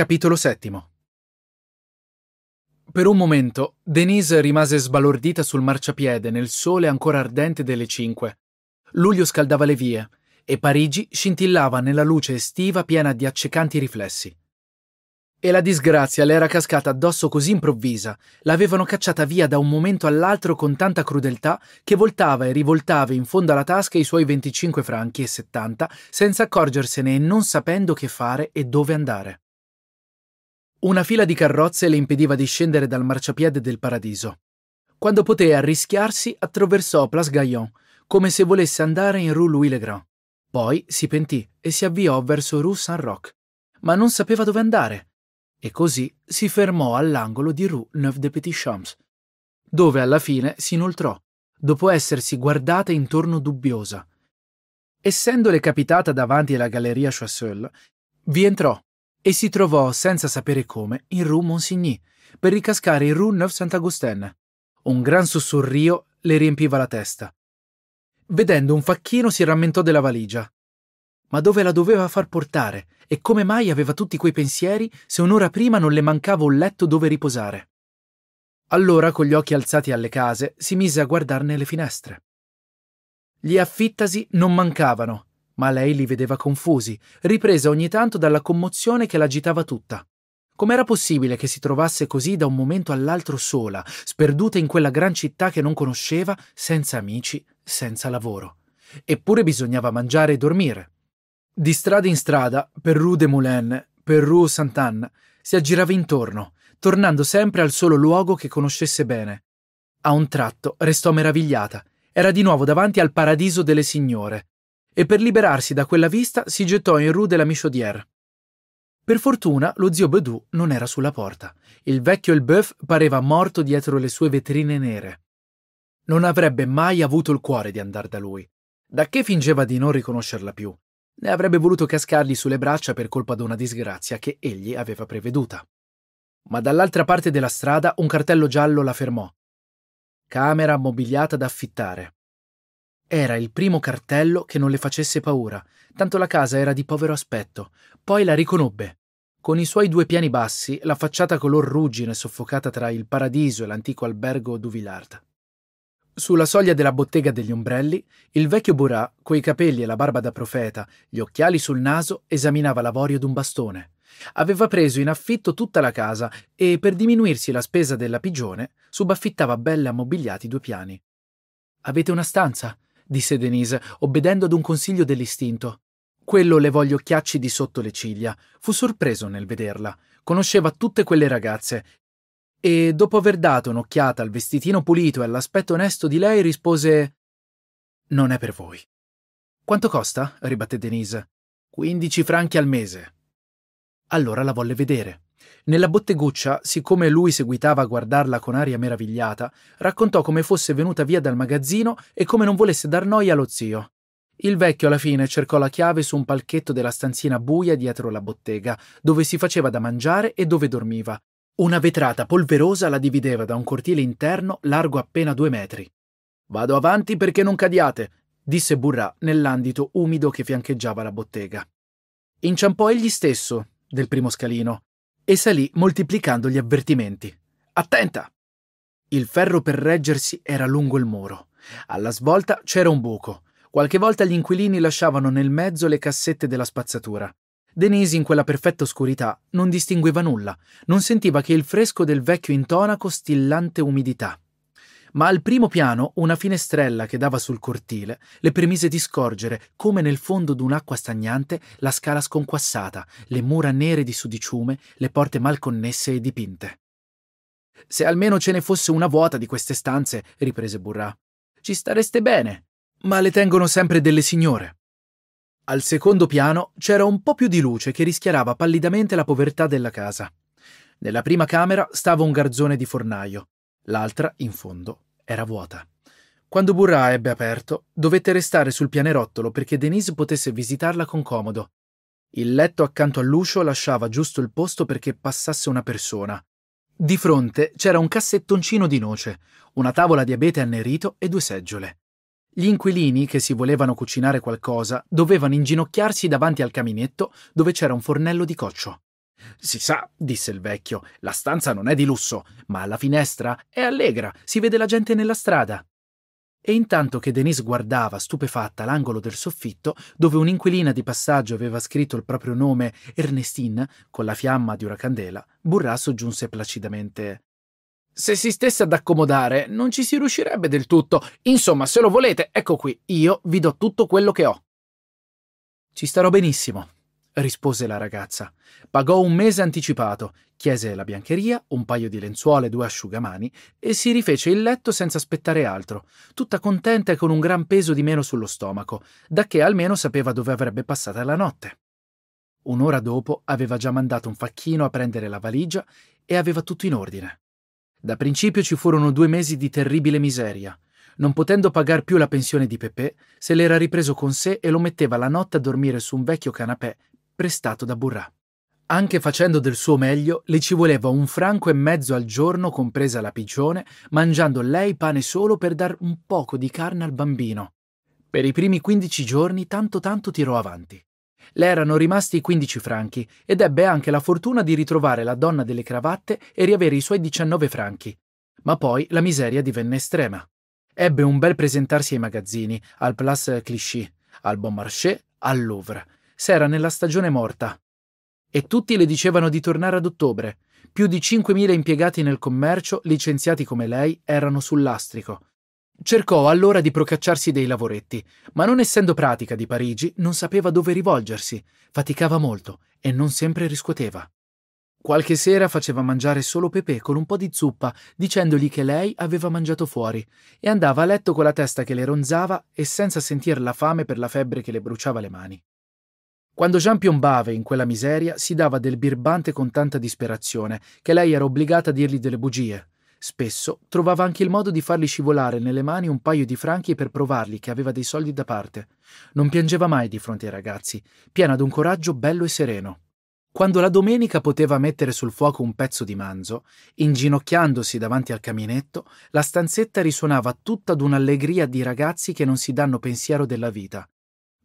Capitolo VII Per un momento, Denise rimase sbalordita sul marciapiede nel sole ancora ardente delle cinque. Luglio scaldava le vie e Parigi scintillava nella luce estiva piena di accecanti riflessi. E la disgrazia le era cascata addosso così improvvisa, l'avevano cacciata via da un momento all'altro con tanta crudeltà che voltava e rivoltava in fondo alla tasca i suoi 25 franchi e 70 senza accorgersene e non sapendo che fare e dove andare. Una fila di carrozze le impediva di scendere dal marciapiede del paradiso. Quando poté arrischiarsi, attraversò Place Gaillon, come se volesse andare in Rue Louis-le-Grand. Poi si pentì e si avviò verso Rue Saint-Roch, ma non sapeva dove andare, e così si fermò all'angolo di Rue Neuf des Petits Champs, dove alla fine si inoltrò, dopo essersi guardata intorno dubbiosa. Essendole capitata davanti alla galleria Choiseul, vi entrò e si trovò, senza sapere come, in Rue Monsigny, per ricascare in Rue Neuf Saint-Augustin. Un gran sussurrio le riempiva la testa. Vedendo un facchino si rammentò della valigia. Ma dove la doveva far portare e come mai aveva tutti quei pensieri se un'ora prima non le mancava un letto dove riposare? Allora, con gli occhi alzati alle case, si mise a guardarne le finestre. Gli affittasi non mancavano ma lei li vedeva confusi, ripresa ogni tanto dalla commozione che l'agitava tutta. Com'era possibile che si trovasse così da un momento all'altro sola, sperduta in quella gran città che non conosceva, senza amici, senza lavoro? Eppure bisognava mangiare e dormire. Di strada in strada, per Rue de Moulin, per Rue Sant'Anne, si aggirava intorno, tornando sempre al solo luogo che conoscesse bene. A un tratto restò meravigliata. Era di nuovo davanti al paradiso delle signore, e per liberarsi da quella vista si gettò in Rue de la Michaudière. Per fortuna lo zio Bedou non era sulla porta. Il vecchio El pareva morto dietro le sue vetrine nere. Non avrebbe mai avuto il cuore di andare da lui. Da che fingeva di non riconoscerla più? Ne avrebbe voluto cascargli sulle braccia per colpa di una disgrazia che egli aveva preveduta. Ma dall'altra parte della strada un cartello giallo la fermò. Camera mobiliata da affittare. Era il primo cartello che non le facesse paura, tanto la casa era di povero aspetto. Poi la riconobbe. Con i suoi due piani bassi, la facciata color ruggine soffocata tra il paradiso e l'antico albergo Duvilarda. Sulla soglia della bottega degli ombrelli, il vecchio Burà, coi capelli e la barba da profeta, gli occhiali sul naso, esaminava l'avorio d'un bastone. Aveva preso in affitto tutta la casa e, per diminuirsi la spesa della pigione, subaffittava belle ammobiliati due piani. Avete una stanza? disse Denise, obbedendo ad un consiglio dell'istinto. Quello levò gli occhiacci di sotto le ciglia. Fu sorpreso nel vederla. Conosceva tutte quelle ragazze. E dopo aver dato un'occhiata al vestitino pulito e all'aspetto onesto di lei, rispose: Non è per voi. Quanto costa? ribatté Denise. Quindici franchi al mese. Allora la volle vedere. Nella botteguccia, siccome lui seguitava a guardarla con aria meravigliata, raccontò come fosse venuta via dal magazzino e come non volesse dar noia allo zio. Il vecchio alla fine cercò la chiave su un palchetto della stanzina buia dietro la bottega, dove si faceva da mangiare e dove dormiva. Una vetrata polverosa la divideva da un cortile interno largo appena due metri. Vado avanti perché non cadiate, disse Burrà nell'andito umido che fiancheggiava la bottega. Inciampò egli stesso, del primo scalino, e salì moltiplicando gli avvertimenti. Attenta! Il ferro per reggersi era lungo il muro. Alla svolta c'era un buco. Qualche volta gli inquilini lasciavano nel mezzo le cassette della spazzatura. Denise, in quella perfetta oscurità, non distingueva nulla, non sentiva che il fresco del vecchio intonaco stillante umidità ma al primo piano una finestrella che dava sul cortile le permise di scorgere, come nel fondo d'un'acqua stagnante, la scala sconquassata, le mura nere di sudiciume, le porte mal connesse e dipinte. Se almeno ce ne fosse una vuota di queste stanze, riprese Burrà, ci stareste bene, ma le tengono sempre delle signore. Al secondo piano c'era un po' più di luce che rischiarava pallidamente la povertà della casa. Nella prima camera stava un garzone di fornaio, L'altra, in fondo, era vuota. Quando Burra ebbe aperto, dovette restare sul pianerottolo perché Denise potesse visitarla con comodo. Il letto accanto all'uscio lasciava giusto il posto perché passasse una persona. Di fronte c'era un cassettoncino di noce, una tavola di abete annerito e due seggiole. Gli inquilini, che si volevano cucinare qualcosa, dovevano inginocchiarsi davanti al caminetto dove c'era un fornello di coccio. Si sa, disse il vecchio, la stanza non è di lusso, ma la finestra è allegra, si vede la gente nella strada. E intanto che Denise guardava stupefatta l'angolo del soffitto, dove un'inquilina di passaggio aveva scritto il proprio nome, Ernestine, con la fiamma di una candela, Burrà soggiunse placidamente. Se si stesse ad accomodare, non ci si riuscirebbe del tutto. Insomma, se lo volete, ecco qui, io vi do tutto quello che ho. Ci starò benissimo, rispose la ragazza. Pagò un mese anticipato, chiese la biancheria, un paio di lenzuola e due asciugamani e si rifece il letto senza aspettare altro, tutta contenta e con un gran peso di meno sullo stomaco, da che almeno sapeva dove avrebbe passata la notte. Un'ora dopo aveva già mandato un facchino a prendere la valigia e aveva tutto in ordine. Da principio ci furono due mesi di terribile miseria. Non potendo pagare più la pensione di Pepe, se l'era ripreso con sé e lo metteva la notte a dormire su un vecchio canapè prestato da Burrà. Anche facendo del suo meglio, le ci voleva un franco e mezzo al giorno, compresa la pigione, mangiando lei pane solo per dar un poco di carne al bambino. Per i primi quindici giorni tanto tanto tirò avanti. Le erano rimasti quindici franchi ed ebbe anche la fortuna di ritrovare la donna delle cravatte e riavere i suoi diciannove franchi. Ma poi la miseria divenne estrema. Ebbe un bel presentarsi ai magazzini, al Place Clichy, al Bon Marché, al Louvre s'era nella stagione morta. E tutti le dicevano di tornare ad ottobre. Più di 5.000 impiegati nel commercio, licenziati come lei, erano sul lastrico. Cercò allora di procacciarsi dei lavoretti, ma non essendo pratica di Parigi non sapeva dove rivolgersi, faticava molto e non sempre riscuoteva. Qualche sera faceva mangiare solo Pepe con un po' di zuppa, dicendogli che lei aveva mangiato fuori, e andava a letto con la testa che le ronzava e senza sentir la fame per la febbre che le bruciava le mani. Quando Jean piombava in quella miseria, si dava del birbante con tanta disperazione che lei era obbligata a dirgli delle bugie. Spesso trovava anche il modo di fargli scivolare nelle mani un paio di franchi per provargli che aveva dei soldi da parte. Non piangeva mai di fronte ai ragazzi, piena d'un coraggio bello e sereno. Quando la domenica poteva mettere sul fuoco un pezzo di manzo, inginocchiandosi davanti al caminetto, la stanzetta risuonava tutta d'un'allegria di ragazzi che non si danno pensiero della vita.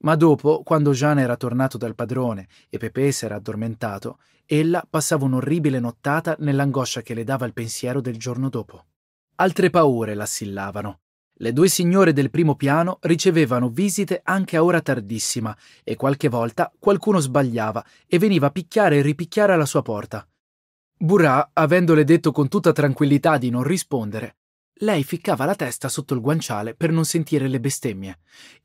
Ma dopo, quando Jean era tornato dal padrone e Pepe s'era addormentato, ella passava un'orribile nottata nell'angoscia che le dava il pensiero del giorno dopo. Altre paure l'assillavano. Le due signore del primo piano ricevevano visite anche a ora tardissima e qualche volta qualcuno sbagliava e veniva a picchiare e ripicchiare alla sua porta. Burrà, avendole detto con tutta tranquillità di non rispondere, lei ficcava la testa sotto il guanciale per non sentire le bestemmie.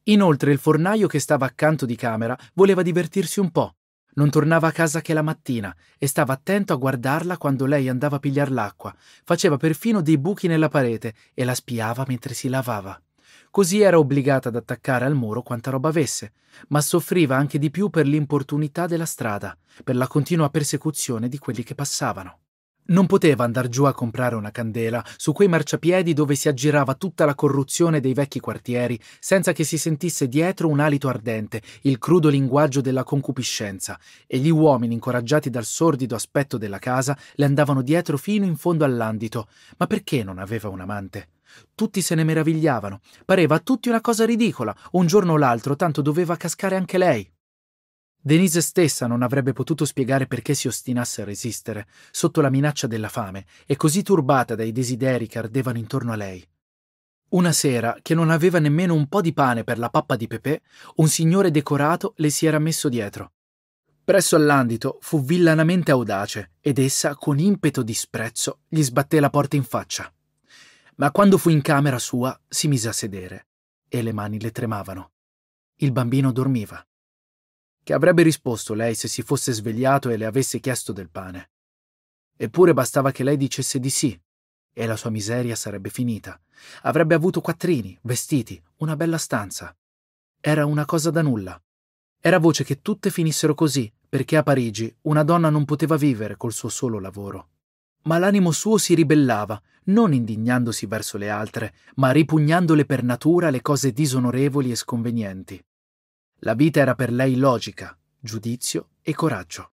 Inoltre il fornaio che stava accanto di camera voleva divertirsi un po'. Non tornava a casa che la mattina e stava attento a guardarla quando lei andava a pigliar l'acqua. Faceva perfino dei buchi nella parete e la spiava mentre si lavava. Così era obbligata ad attaccare al muro quanta roba avesse, ma soffriva anche di più per l'importunità della strada, per la continua persecuzione di quelli che passavano. Non poteva andar giù a comprare una candela su quei marciapiedi dove si aggirava tutta la corruzione dei vecchi quartieri senza che si sentisse dietro un alito ardente, il crudo linguaggio della concupiscenza, e gli uomini incoraggiati dal sordido aspetto della casa le andavano dietro fino in fondo all'andito. Ma perché non aveva un amante? Tutti se ne meravigliavano, pareva a tutti una cosa ridicola, un giorno o l'altro tanto doveva cascare anche lei. Denise stessa non avrebbe potuto spiegare perché si ostinasse a resistere, sotto la minaccia della fame, e così turbata dai desideri che ardevano intorno a lei. Una sera, che non aveva nemmeno un po' di pane per la pappa di Pepè, un signore decorato le si era messo dietro. Presso all'andito fu villanamente audace ed essa, con impeto di sprezzo, gli sbatté la porta in faccia. Ma quando fu in camera sua, si mise a sedere e le mani le tremavano. Il bambino dormiva. Che avrebbe risposto lei se si fosse svegliato e le avesse chiesto del pane? Eppure bastava che lei dicesse di sì, e la sua miseria sarebbe finita. Avrebbe avuto quattrini, vestiti, una bella stanza. Era una cosa da nulla. Era voce che tutte finissero così, perché a Parigi una donna non poteva vivere col suo solo lavoro. Ma l'animo suo si ribellava, non indignandosi verso le altre, ma ripugnandole per natura le cose disonorevoli e sconvenienti. La vita era per lei logica, giudizio e coraggio.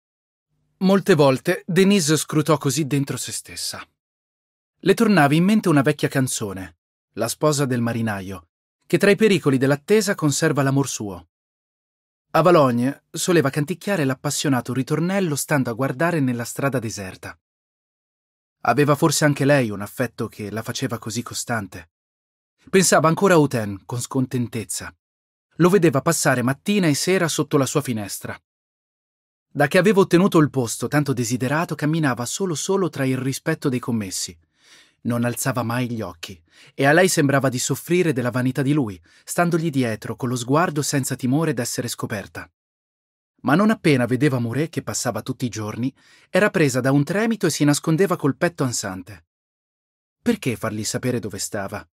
Molte volte Denise scrutò così dentro se stessa. Le tornava in mente una vecchia canzone, La sposa del marinaio, che tra i pericoli dell'attesa conserva l'amor suo. A Valogne soleva canticchiare l'appassionato ritornello stando a guardare nella strada deserta. Aveva forse anche lei un affetto che la faceva così costante. Pensava ancora a Uten con scontentezza, lo vedeva passare mattina e sera sotto la sua finestra. Da che aveva ottenuto il posto tanto desiderato, camminava solo solo tra il rispetto dei commessi. Non alzava mai gli occhi, e a lei sembrava di soffrire della vanità di lui, standogli dietro con lo sguardo senza timore d'essere scoperta. Ma non appena vedeva Muré che passava tutti i giorni, era presa da un tremito e si nascondeva col petto ansante. Perché fargli sapere dove stava?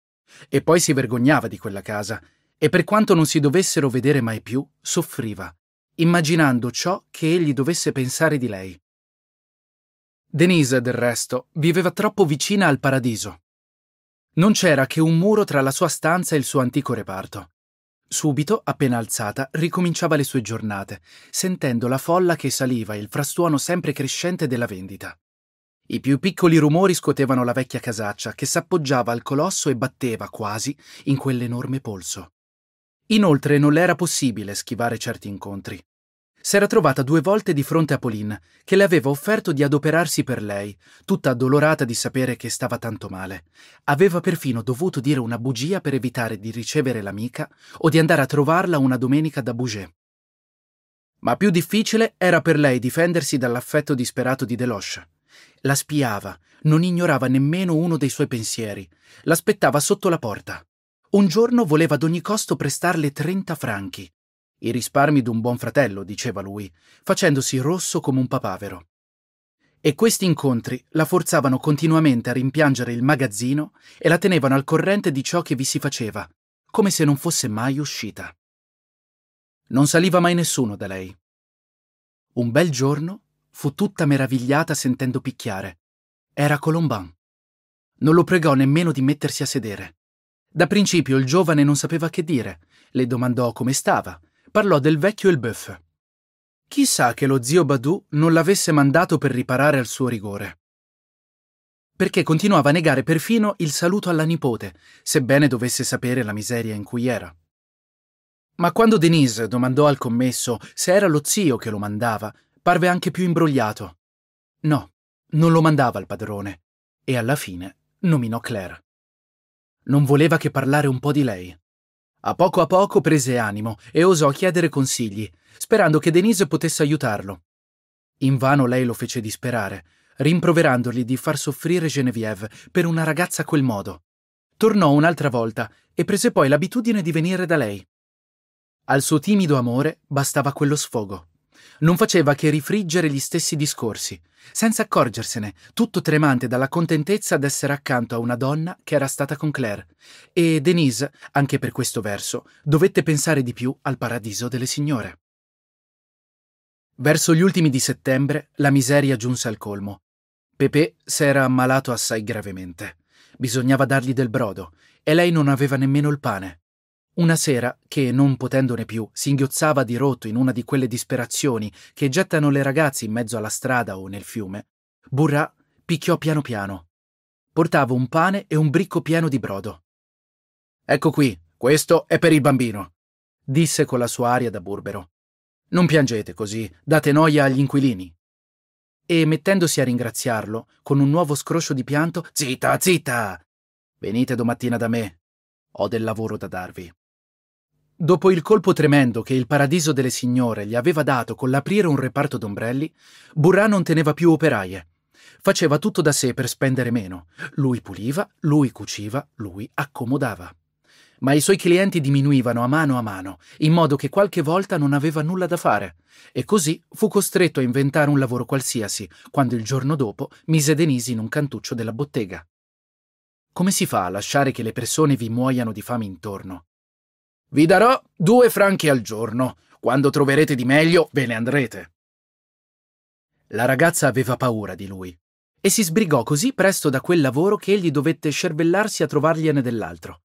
E poi si vergognava di quella casa, e per quanto non si dovessero vedere mai più, soffriva, immaginando ciò che egli dovesse pensare di lei. Denise, del resto, viveva troppo vicina al paradiso. Non c'era che un muro tra la sua stanza e il suo antico reparto. Subito, appena alzata, ricominciava le sue giornate, sentendo la folla che saliva e il frastuono sempre crescente della vendita. I più piccoli rumori scuotevano la vecchia casaccia che s'appoggiava al colosso e batteva quasi in quell'enorme polso. Inoltre non le era possibile schivare certi incontri. S'era trovata due volte di fronte a Pauline, che le aveva offerto di adoperarsi per lei, tutta addolorata di sapere che stava tanto male. Aveva perfino dovuto dire una bugia per evitare di ricevere l'amica o di andare a trovarla una domenica da Bouget. Ma più difficile era per lei difendersi dall'affetto disperato di Deloche. La spiava, non ignorava nemmeno uno dei suoi pensieri, l'aspettava sotto la porta. Un giorno voleva ad ogni costo prestarle 30 franchi. I risparmi d'un buon fratello, diceva lui, facendosi rosso come un papavero. E questi incontri la forzavano continuamente a rimpiangere il magazzino e la tenevano al corrente di ciò che vi si faceva, come se non fosse mai uscita. Non saliva mai nessuno da lei. Un bel giorno fu tutta meravigliata sentendo picchiare. Era Colomban. Non lo pregò nemmeno di mettersi a sedere. Da principio il giovane non sapeva che dire, le domandò come stava, parlò del vecchio e il bœuf. Chissà che lo zio Badù non l'avesse mandato per riparare al suo rigore. Perché continuava a negare perfino il saluto alla nipote, sebbene dovesse sapere la miseria in cui era. Ma quando Denise domandò al commesso se era lo zio che lo mandava, parve anche più imbrogliato. No, non lo mandava il padrone, e alla fine nominò Claire. Non voleva che parlare un po' di lei. A poco a poco prese animo e osò chiedere consigli, sperando che Denise potesse aiutarlo. Invano lei lo fece disperare, rimproverandogli di far soffrire Genevieve per una ragazza a quel modo. Tornò un'altra volta e prese poi l'abitudine di venire da lei. Al suo timido amore bastava quello sfogo. Non faceva che rifriggere gli stessi discorsi, senza accorgersene, tutto tremante dalla contentezza d'essere accanto a una donna che era stata con Claire. E Denise, anche per questo verso, dovette pensare di più al paradiso delle signore. Verso gli ultimi di settembre la miseria giunse al colmo. Pepe s'era ammalato assai gravemente. Bisognava dargli del brodo e lei non aveva nemmeno il pane. Una sera, che non potendone più, singhiozzava di rotto in una di quelle disperazioni che gettano le ragazze in mezzo alla strada o nel fiume, Burrà picchiò piano piano. Portava un pane e un bricco pieno di brodo. Ecco qui, questo è per il bambino, disse con la sua aria da burbero. Non piangete così, date noia agli inquilini. E mettendosi a ringraziarlo, con un nuovo scroscio di pianto, zitta, zitta! Venite domattina da me. Ho del lavoro da darvi. Dopo il colpo tremendo che il paradiso delle signore gli aveva dato con l'aprire un reparto d'ombrelli, Burrà non teneva più operaie. Faceva tutto da sé per spendere meno. Lui puliva, lui cuciva, lui accomodava. Ma i suoi clienti diminuivano a mano a mano, in modo che qualche volta non aveva nulla da fare. E così fu costretto a inventare un lavoro qualsiasi, quando il giorno dopo mise Denise in un cantuccio della bottega. Come si fa a lasciare che le persone vi muoiano di fame intorno? Vi darò due franchi al giorno. Quando troverete di meglio, ve ne andrete. La ragazza aveva paura di lui e si sbrigò così presto da quel lavoro che egli dovette scervellarsi a trovargliene dell'altro.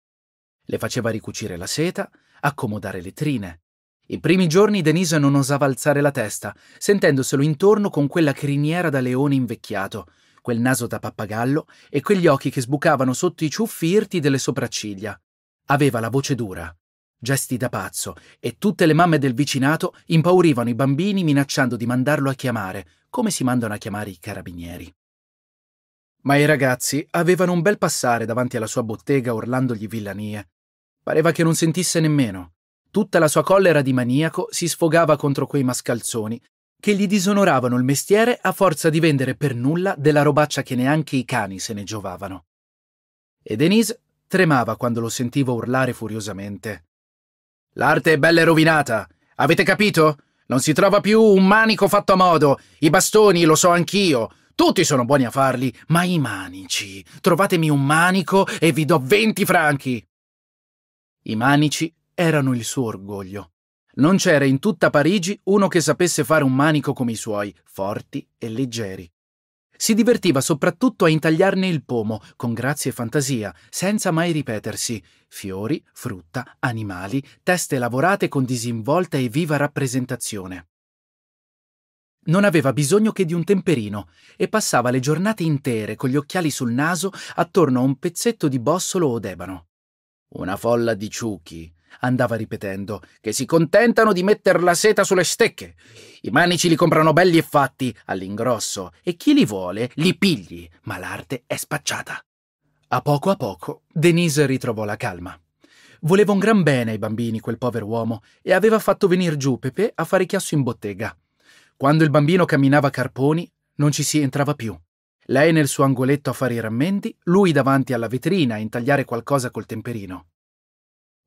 Le faceva ricucire la seta, accomodare le trine. I primi giorni Denise non osava alzare la testa, sentendoselo intorno con quella criniera da leone invecchiato, quel naso da pappagallo e quegli occhi che sbucavano sotto i ciuffi irti delle sopracciglia. Aveva la voce dura, Gesti da pazzo, e tutte le mamme del vicinato impaurivano i bambini minacciando di mandarlo a chiamare, come si mandano a chiamare i carabinieri. Ma i ragazzi avevano un bel passare davanti alla sua bottega urlandogli villanie. Pareva che non sentisse nemmeno. Tutta la sua collera di maniaco si sfogava contro quei mascalzoni che gli disonoravano il mestiere a forza di vendere per nulla della robaccia che neanche i cani se ne giovavano. E Denise tremava quando lo sentiva urlare furiosamente. L'arte è bella e rovinata. Avete capito? Non si trova più un manico fatto a modo. I bastoni, lo so anch'io. Tutti sono buoni a farli, ma i manici. Trovatemi un manico e vi do venti franchi. I manici erano il suo orgoglio. Non c'era in tutta Parigi uno che sapesse fare un manico come i suoi, forti e leggeri. Si divertiva soprattutto a intagliarne il pomo, con grazia e fantasia, senza mai ripetersi. Fiori, frutta, animali, teste lavorate con disinvolta e viva rappresentazione. Non aveva bisogno che di un temperino e passava le giornate intere con gli occhiali sul naso attorno a un pezzetto di bossolo o d'ebano. Una folla di ciuchi, andava ripetendo, che si contentano di metter la seta sulle stecche. I manici li comprano belli e fatti, all'ingrosso, e chi li vuole li pigli, ma l'arte è spacciata. A poco a poco Denise ritrovò la calma. Voleva un gran bene ai bambini quel povero uomo e aveva fatto venire giù Pepe a fare chiasso in bottega. Quando il bambino camminava a carponi, non ci si entrava più. Lei nel suo angoletto a fare i rammendi, lui davanti alla vetrina a intagliare qualcosa col temperino.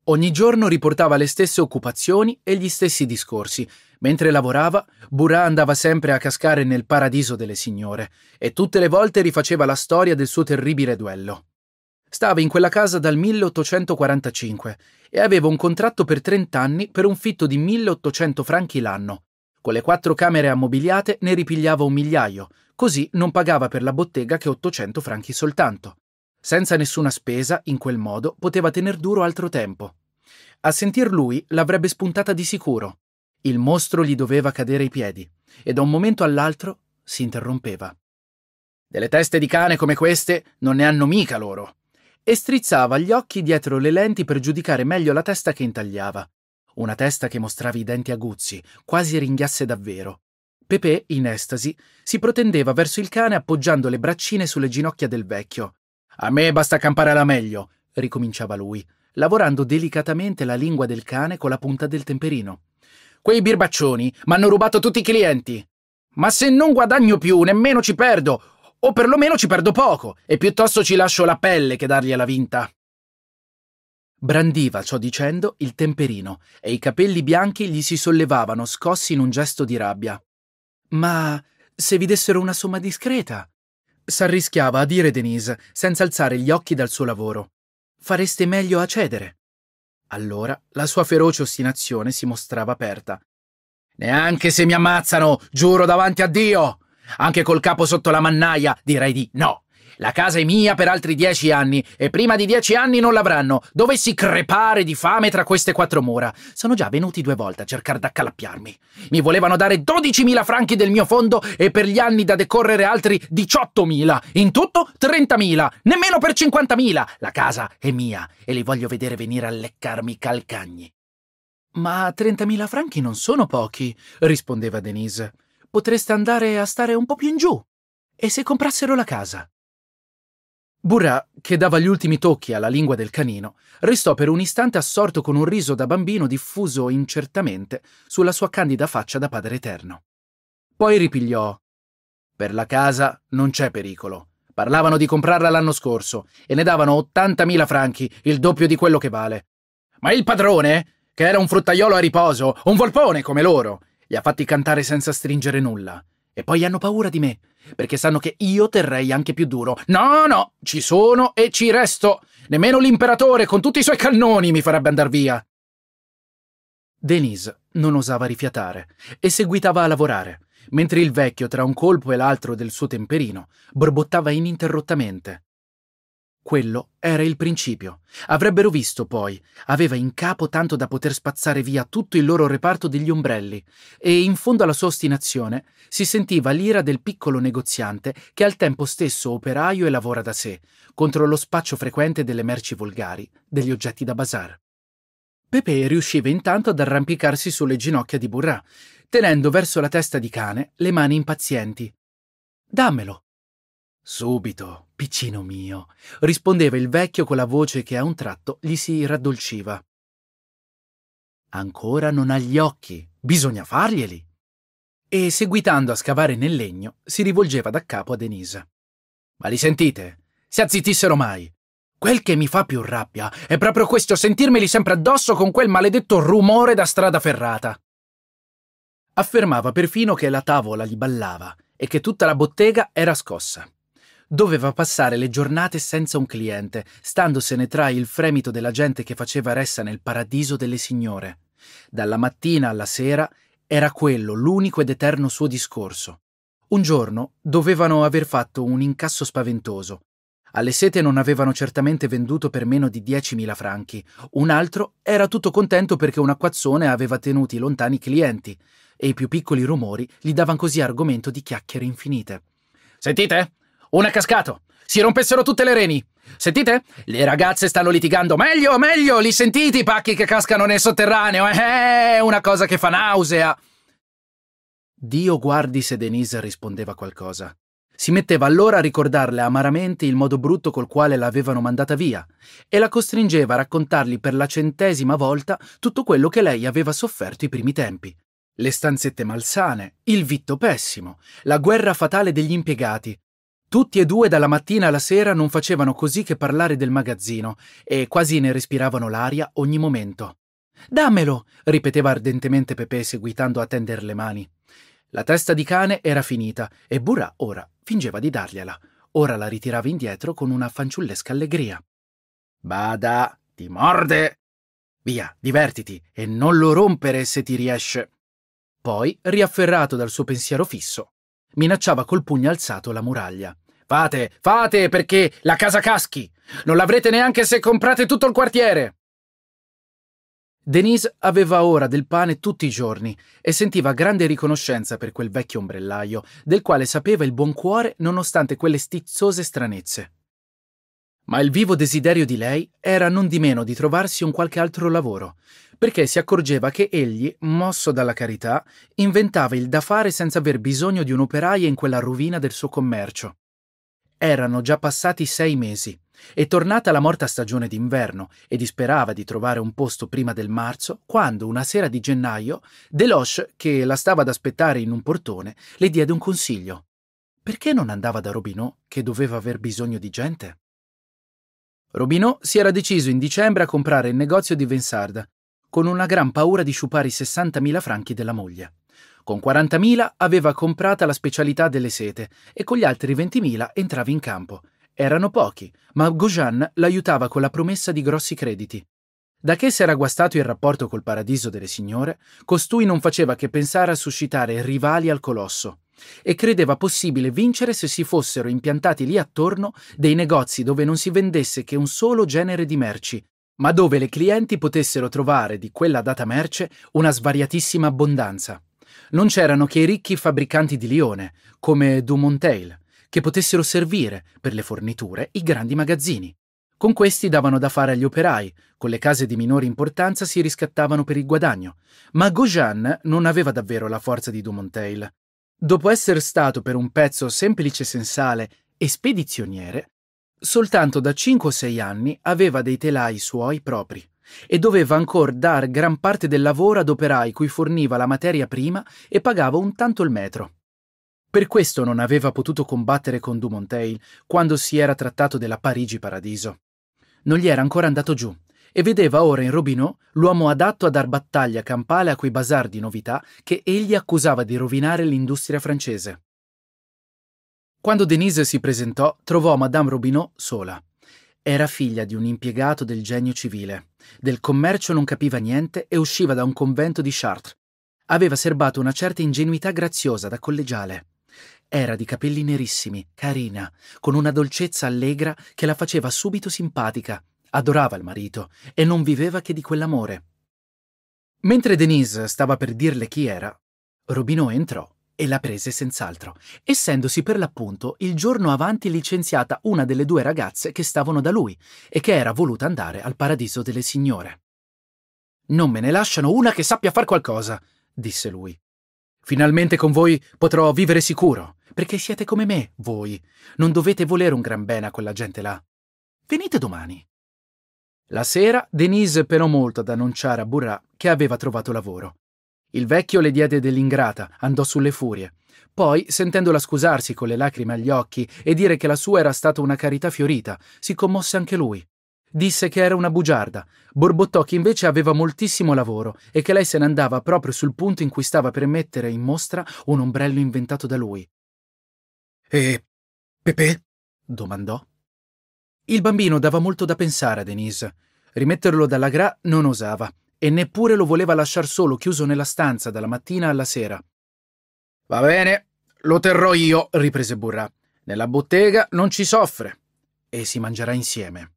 Ogni giorno riportava le stesse occupazioni e gli stessi discorsi. Mentre lavorava, Burà andava sempre a cascare nel paradiso delle signore e tutte le volte rifaceva la storia del suo terribile duello. Stava in quella casa dal 1845 e aveva un contratto per 30 anni per un fitto di 1800 franchi l'anno. Con le quattro camere ammobiliate ne ripigliava un migliaio, così non pagava per la bottega che 800 franchi soltanto. Senza nessuna spesa, in quel modo, poteva tener duro altro tempo. A sentir lui l'avrebbe spuntata di sicuro. Il mostro gli doveva cadere i piedi, e da un momento all'altro si interrompeva. Delle teste di cane come queste non ne hanno mica loro. E strizzava gli occhi dietro le lenti per giudicare meglio la testa che intagliava. Una testa che mostrava i denti aguzzi, quasi ringhiasse davvero. Pepe, in estasi, si protendeva verso il cane appoggiando le braccine sulle ginocchia del vecchio. A me basta campare alla meglio, ricominciava lui, lavorando delicatamente la lingua del cane con la punta del temperino. Quei birbaccioni m'hanno rubato tutti i clienti. Ma se non guadagno più, nemmeno ci perdo, o perlomeno ci perdo poco, e piuttosto ci lascio la pelle che dargli alla vinta. Brandiva, ciò dicendo, il temperino, e i capelli bianchi gli si sollevavano, scossi in un gesto di rabbia. Ma se vi dessero una somma discreta? S'arrischiava a dire Denise, senza alzare gli occhi dal suo lavoro. Fareste meglio a cedere. Allora la sua feroce ostinazione si mostrava aperta. Neanche se mi ammazzano, giuro davanti a Dio! Anche col capo sotto la mannaia direi di no. La casa è mia per altri dieci anni e prima di dieci anni non l'avranno. Dovessi crepare di fame tra queste quattro mura. Sono già venuti due volte a cercare d'accalappiarmi. Mi volevano dare 12.000 franchi del mio fondo e per gli anni da decorrere altri 18.000. In tutto 30.000. Nemmeno per 50.000. La casa è mia e li voglio vedere venire a leccarmi i calcagni. Ma 30.000 franchi non sono pochi, rispondeva Denise. Potreste andare a stare un po' più in giù. E se comprassero la casa? Burrà, che dava gli ultimi tocchi alla lingua del canino, restò per un istante assorto con un riso da bambino diffuso incertamente sulla sua candida faccia da padre eterno. Poi ripigliò. Per la casa non c'è pericolo. Parlavano di comprarla l'anno scorso e ne davano 80.000 franchi, il doppio di quello che vale. Ma il padrone, che era un fruttaiolo a riposo, un volpone come loro, li ha fatti cantare senza stringere nulla. E poi hanno paura di me, perché sanno che io terrei anche più duro. No, no, ci sono e ci resto. Nemmeno l'imperatore con tutti i suoi cannoni mi farebbe andar via. Denise non osava rifiatare e seguitava a lavorare, mentre il vecchio, tra un colpo e l'altro del suo temperino, borbottava ininterrottamente. Quello era il principio. Avrebbero visto poi. Aveva in capo tanto da poter spazzare via tutto il loro reparto degli ombrelli e in fondo alla sua ostinazione si sentiva l'ira del piccolo negoziante che è al tempo stesso operaio e lavora da sé, contro lo spaccio frequente delle merci volgari, degli oggetti da bazar. Pepe riusciva intanto ad arrampicarsi sulle ginocchia di Burrà, tenendo verso la testa di cane le mani impazienti. Dammelo, Subito, piccino mio, rispondeva il vecchio con la voce che a un tratto gli si raddolciva. Ancora non ha gli occhi, bisogna farglieli. E seguitando a scavare nel legno, si rivolgeva da capo a Denisa. Ma li sentite? Se azzittissero mai! Quel che mi fa più rabbia è proprio questo sentirmeli sempre addosso con quel maledetto rumore da strada ferrata. Affermava perfino che la tavola gli ballava e che tutta la bottega era scossa. Doveva passare le giornate senza un cliente, standosene tra il fremito della gente che faceva ressa nel paradiso delle signore. Dalla mattina alla sera era quello l'unico ed eterno suo discorso. Un giorno dovevano aver fatto un incasso spaventoso. Alle sete non avevano certamente venduto per meno di 10.000 franchi. Un altro era tutto contento perché un acquazzone aveva tenuti lontani i clienti e i più piccoli rumori gli davano così argomento di chiacchiere infinite. Sentite? Un accascato. Si rompessero tutte le reni. Sentite? Le ragazze stanno litigando. Meglio, meglio! Li sentite i pacchi che cascano nel sotterraneo? Eh, eh una cosa che fa nausea. Dio guardi se Denise rispondeva qualcosa. Si metteva allora a ricordarle amaramente il modo brutto col quale l'avevano mandata via e la costringeva a raccontargli per la centesima volta tutto quello che lei aveva sofferto i primi tempi. Le stanzette malsane, il vitto pessimo, la guerra fatale degli impiegati, tutti e due dalla mattina alla sera non facevano così che parlare del magazzino e quasi ne respiravano l'aria ogni momento. Dammelo! ripeteva ardentemente Pepe seguitando a tendere le mani. La testa di cane era finita e Burà ora fingeva di dargliela. Ora la ritirava indietro con una fanciullesca allegria. Bada, ti morde! Via, divertiti e non lo rompere se ti riesce. Poi, riafferrato dal suo pensiero fisso, minacciava col pugno alzato la muraglia. Fate, fate, perché la casa caschi! Non l'avrete neanche se comprate tutto il quartiere! Denise aveva ora del pane tutti i giorni e sentiva grande riconoscenza per quel vecchio ombrellaio, del quale sapeva il buon cuore nonostante quelle stizzose stranezze. Ma il vivo desiderio di lei era non di meno di trovarsi un qualche altro lavoro, perché si accorgeva che egli, mosso dalla carità, inventava il da fare senza aver bisogno di un operaio in quella rovina del suo commercio. Erano già passati sei mesi. e tornata la morta stagione d'inverno e disperava di trovare un posto prima del marzo, quando una sera di gennaio Deloche, che la stava ad aspettare in un portone, le diede un consiglio. Perché non andava da Robinot, che doveva aver bisogno di gente? Robinot si era deciso in dicembre a comprare il negozio di Vensarda, con una gran paura di sciupare i 60.000 franchi della moglie. Con 40.000 aveva comprata la specialità delle sete e con gli altri 20.000 entrava in campo. Erano pochi, ma Gojan l'aiutava con la promessa di grossi crediti. Da che si era guastato il rapporto col paradiso delle signore, costui non faceva che pensare a suscitare rivali al colosso e credeva possibile vincere se si fossero impiantati lì attorno dei negozi dove non si vendesse che un solo genere di merci, ma dove le clienti potessero trovare di quella data merce una svariatissima abbondanza. Non c'erano che i ricchi fabbricanti di lione, come Dumonteil, che potessero servire, per le forniture, i grandi magazzini. Con questi davano da fare agli operai, con le case di minore importanza si riscattavano per il guadagno, ma Gaujean non aveva davvero la forza di Dumonteil. Dopo essere stato per un pezzo semplice sensale e spedizioniere, soltanto da 5 o 6 anni aveva dei telai suoi propri e doveva ancora dar gran parte del lavoro ad operai cui forniva la materia prima e pagava un tanto il metro. Per questo non aveva potuto combattere con Dumontail quando si era trattato della Parigi Paradiso. Non gli era ancora andato giù e vedeva ora in Robinot l'uomo adatto a dar battaglia campale a quei bazar di novità che egli accusava di rovinare l'industria francese. Quando Denise si presentò, trovò Madame Robinot sola. Era figlia di un impiegato del genio civile. Del commercio non capiva niente e usciva da un convento di Chartres. Aveva serbato una certa ingenuità graziosa da collegiale. Era di capelli nerissimi, carina, con una dolcezza allegra che la faceva subito simpatica. Adorava il marito e non viveva che di quell'amore. Mentre Denise stava per dirle chi era, Robino entrò e la prese senz'altro, essendosi per l'appunto il giorno avanti licenziata una delle due ragazze che stavano da lui e che era voluta andare al paradiso delle signore. Non me ne lasciano una che sappia far qualcosa, disse lui. Finalmente con voi potrò vivere sicuro, perché siete come me, voi. Non dovete volere un gran bene a quella gente là. Venite domani. La sera Denise penò molto ad annunciare a Burrà che aveva trovato lavoro il vecchio le diede dell'ingrata, andò sulle furie. Poi, sentendola scusarsi con le lacrime agli occhi e dire che la sua era stata una carità fiorita, si commosse anche lui. Disse che era una bugiarda, borbottò che invece aveva moltissimo lavoro e che lei se ne andava proprio sul punto in cui stava per mettere in mostra un ombrello inventato da lui. E Pepe? domandò. Il bambino dava molto da pensare a Denise. Rimetterlo dalla gra non osava e neppure lo voleva lasciar solo chiuso nella stanza dalla mattina alla sera. Va bene, lo terrò io, riprese Burrà. Nella bottega non ci soffre e si mangerà insieme.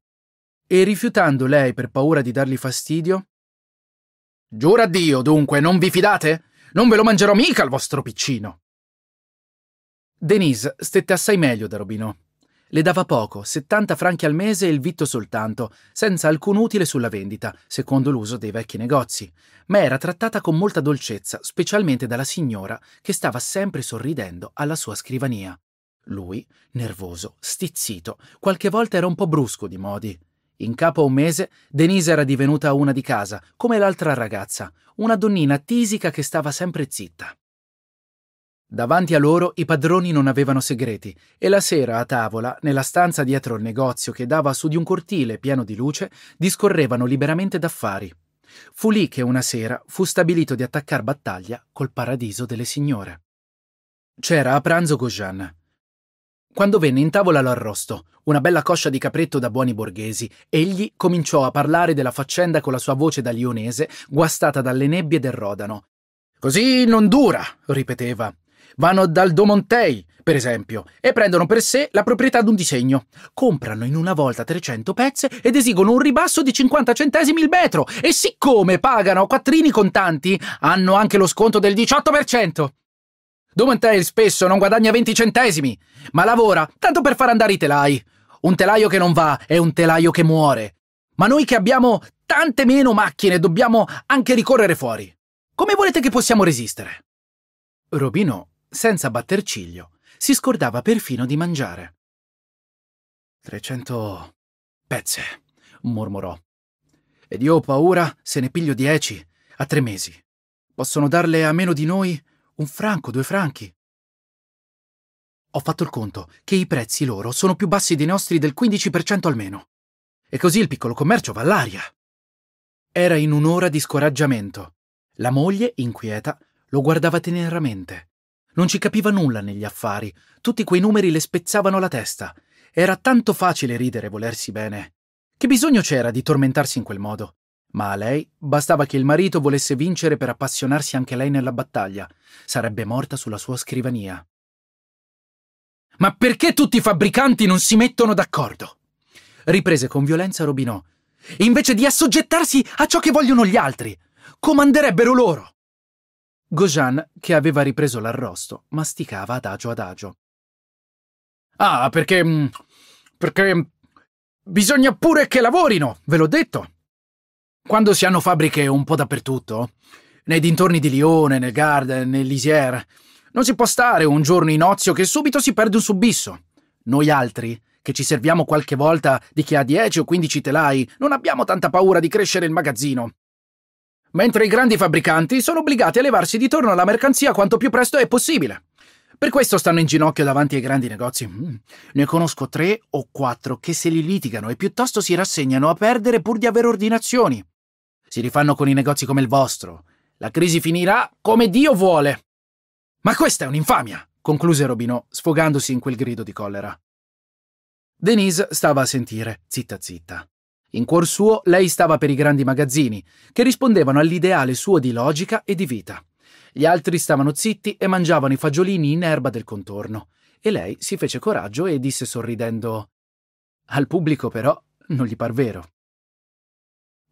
E rifiutando lei per paura di dargli fastidio, Giura a Dio, dunque, non vi fidate? Non ve lo mangerò mica il vostro piccino. Denise stette assai meglio da Robinò. Le dava poco, 70 franchi al mese e il vitto soltanto, senza alcun utile sulla vendita, secondo l'uso dei vecchi negozi, ma era trattata con molta dolcezza, specialmente dalla signora, che stava sempre sorridendo alla sua scrivania. Lui, nervoso, stizzito, qualche volta era un po' brusco di modi. In capo a un mese, Denise era divenuta una di casa, come l'altra ragazza, una donnina tisica che stava sempre zitta. Davanti a loro i padroni non avevano segreti e la sera a tavola, nella stanza dietro il negozio che dava su di un cortile pieno di luce, discorrevano liberamente d'affari. Fu lì che una sera fu stabilito di attaccar battaglia col paradiso delle signore. C'era a pranzo Gojan. Quando venne in tavola l'arrosto, una bella coscia di capretto da buoni borghesi, egli cominciò a parlare della faccenda con la sua voce da lionese, guastata dalle nebbie del Rodano. Così non dura, ripeteva. Vanno dal Domontei, per esempio, e prendono per sé la proprietà di un disegno. Comprano in una volta 300 pezze ed esigono un ribasso di 50 centesimi il metro e siccome pagano quattrini contanti, hanno anche lo sconto del 18%. Domontei spesso non guadagna 20 centesimi, ma lavora tanto per far andare i telai. Un telaio che non va è un telaio che muore. Ma noi che abbiamo tante meno macchine dobbiamo anche ricorrere fuori. Come volete che possiamo resistere? Robino senza batter ciglio, si scordava perfino di mangiare. Trecento pezze, mormorò. Ed io ho paura se ne piglio dieci a tre mesi. Possono darle a meno di noi un franco, due franchi. Ho fatto il conto che i prezzi loro sono più bassi dei nostri del 15% almeno. E così il piccolo commercio va all'aria. Era in un'ora di scoraggiamento. La moglie, inquieta, lo guardava teneramente. Non ci capiva nulla negli affari, tutti quei numeri le spezzavano la testa. Era tanto facile ridere e volersi bene. Che bisogno c'era di tormentarsi in quel modo? Ma a lei bastava che il marito volesse vincere per appassionarsi anche lei nella battaglia. Sarebbe morta sulla sua scrivania. Ma perché tutti i fabbricanti non si mettono d'accordo? riprese con violenza Robinò. Invece di assoggettarsi a ciò che vogliono gli altri, comanderebbero loro. Gojan, che aveva ripreso l'arrosto, masticava adagio adagio. Ah, perché... Mm, perché... Mm, bisogna pure che lavorino, ve l'ho detto. Quando si hanno fabbriche un po' dappertutto, nei dintorni di Lione, nel Garden, nell'Isère, non si può stare un giorno in ozio che subito si perde un subisso. Noi altri, che ci serviamo qualche volta di chi ha 10 o 15 telai, non abbiamo tanta paura di crescere il magazzino mentre i grandi fabbricanti sono obbligati a levarsi di torno la mercanzia quanto più presto è possibile. Per questo stanno in ginocchio davanti ai grandi negozi. Mm. Ne conosco tre o quattro che se li litigano e piuttosto si rassegnano a perdere pur di avere ordinazioni. Si rifanno con i negozi come il vostro. La crisi finirà come Dio vuole. Ma questa è un'infamia, concluse Robinò, sfogandosi in quel grido di collera. Denise stava a sentire, zitta zitta. In cuor suo lei stava per i grandi magazzini, che rispondevano all'ideale suo di logica e di vita. Gli altri stavano zitti e mangiavano i fagiolini in erba del contorno. E lei si fece coraggio e disse sorridendo al pubblico però non gli par vero.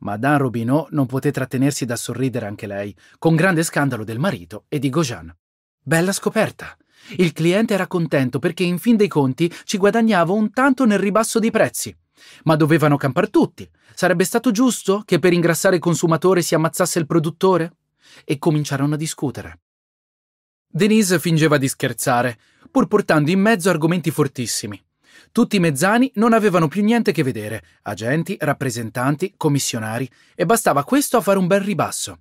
Madame Robineau non poté trattenersi da sorridere anche lei, con grande scandalo del marito e di Gojan. Bella scoperta! Il cliente era contento perché in fin dei conti ci guadagnava un tanto nel ribasso dei prezzi. Ma dovevano campar tutti. Sarebbe stato giusto che per ingrassare il consumatore si ammazzasse il produttore? E cominciarono a discutere. Denise fingeva di scherzare, pur portando in mezzo argomenti fortissimi. Tutti i mezzani non avevano più niente che vedere, agenti, rappresentanti, commissionari, e bastava questo a fare un bel ribasso.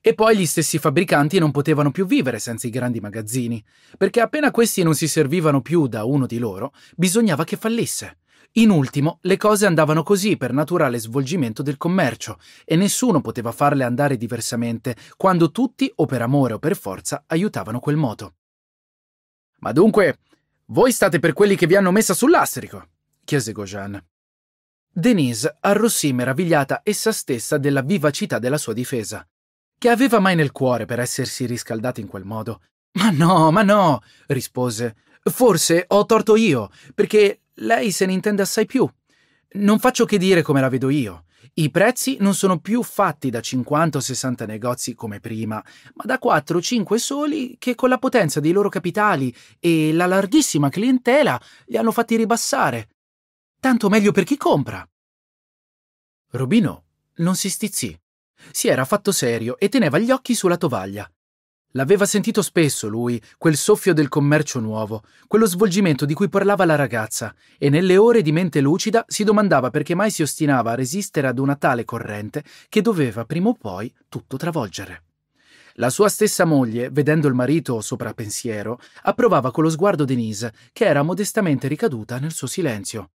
E poi gli stessi fabbricanti non potevano più vivere senza i grandi magazzini, perché appena questi non si servivano più da uno di loro, bisognava che fallisse. In ultimo, le cose andavano così per naturale svolgimento del commercio e nessuno poteva farle andare diversamente quando tutti, o per amore o per forza, aiutavano quel moto. Ma dunque, voi state per quelli che vi hanno messa sull'astrico? chiese Gojan. Denise arrossì meravigliata essa stessa della vivacità della sua difesa. Che aveva mai nel cuore per essersi riscaldata in quel modo? Ma no, ma no, rispose. Forse ho torto io, perché lei se ne intende assai più. Non faccio che dire come la vedo io. I prezzi non sono più fatti da 50 o 60 negozi come prima, ma da 4 o 5 soli che con la potenza dei loro capitali e la larghissima clientela li hanno fatti ribassare. Tanto meglio per chi compra. Robino non si stizzì. Si era fatto serio e teneva gli occhi sulla tovaglia. L'aveva sentito spesso lui, quel soffio del commercio nuovo, quello svolgimento di cui parlava la ragazza, e nelle ore di mente lucida si domandava perché mai si ostinava a resistere ad una tale corrente che doveva prima o poi tutto travolgere. La sua stessa moglie, vedendo il marito sopra pensiero, approvava con lo sguardo Denise, che era modestamente ricaduta nel suo silenzio.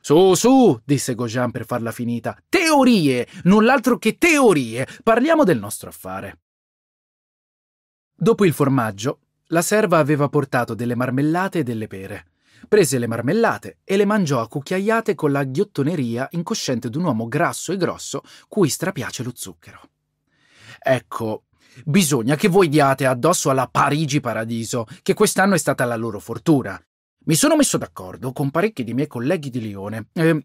Su, su, disse Gojan per farla finita. Teorie, null'altro che teorie. Parliamo del nostro affare. Dopo il formaggio, la serva aveva portato delle marmellate e delle pere. Prese le marmellate e le mangiò a cucchiaiate con la ghiottoneria incosciente d'un uomo grasso e grosso cui strapiace lo zucchero. Ecco, bisogna che voi diate addosso alla Parigi Paradiso, che quest'anno è stata la loro fortuna. Mi sono messo d'accordo con parecchi dei miei colleghi di Lione. E ehm,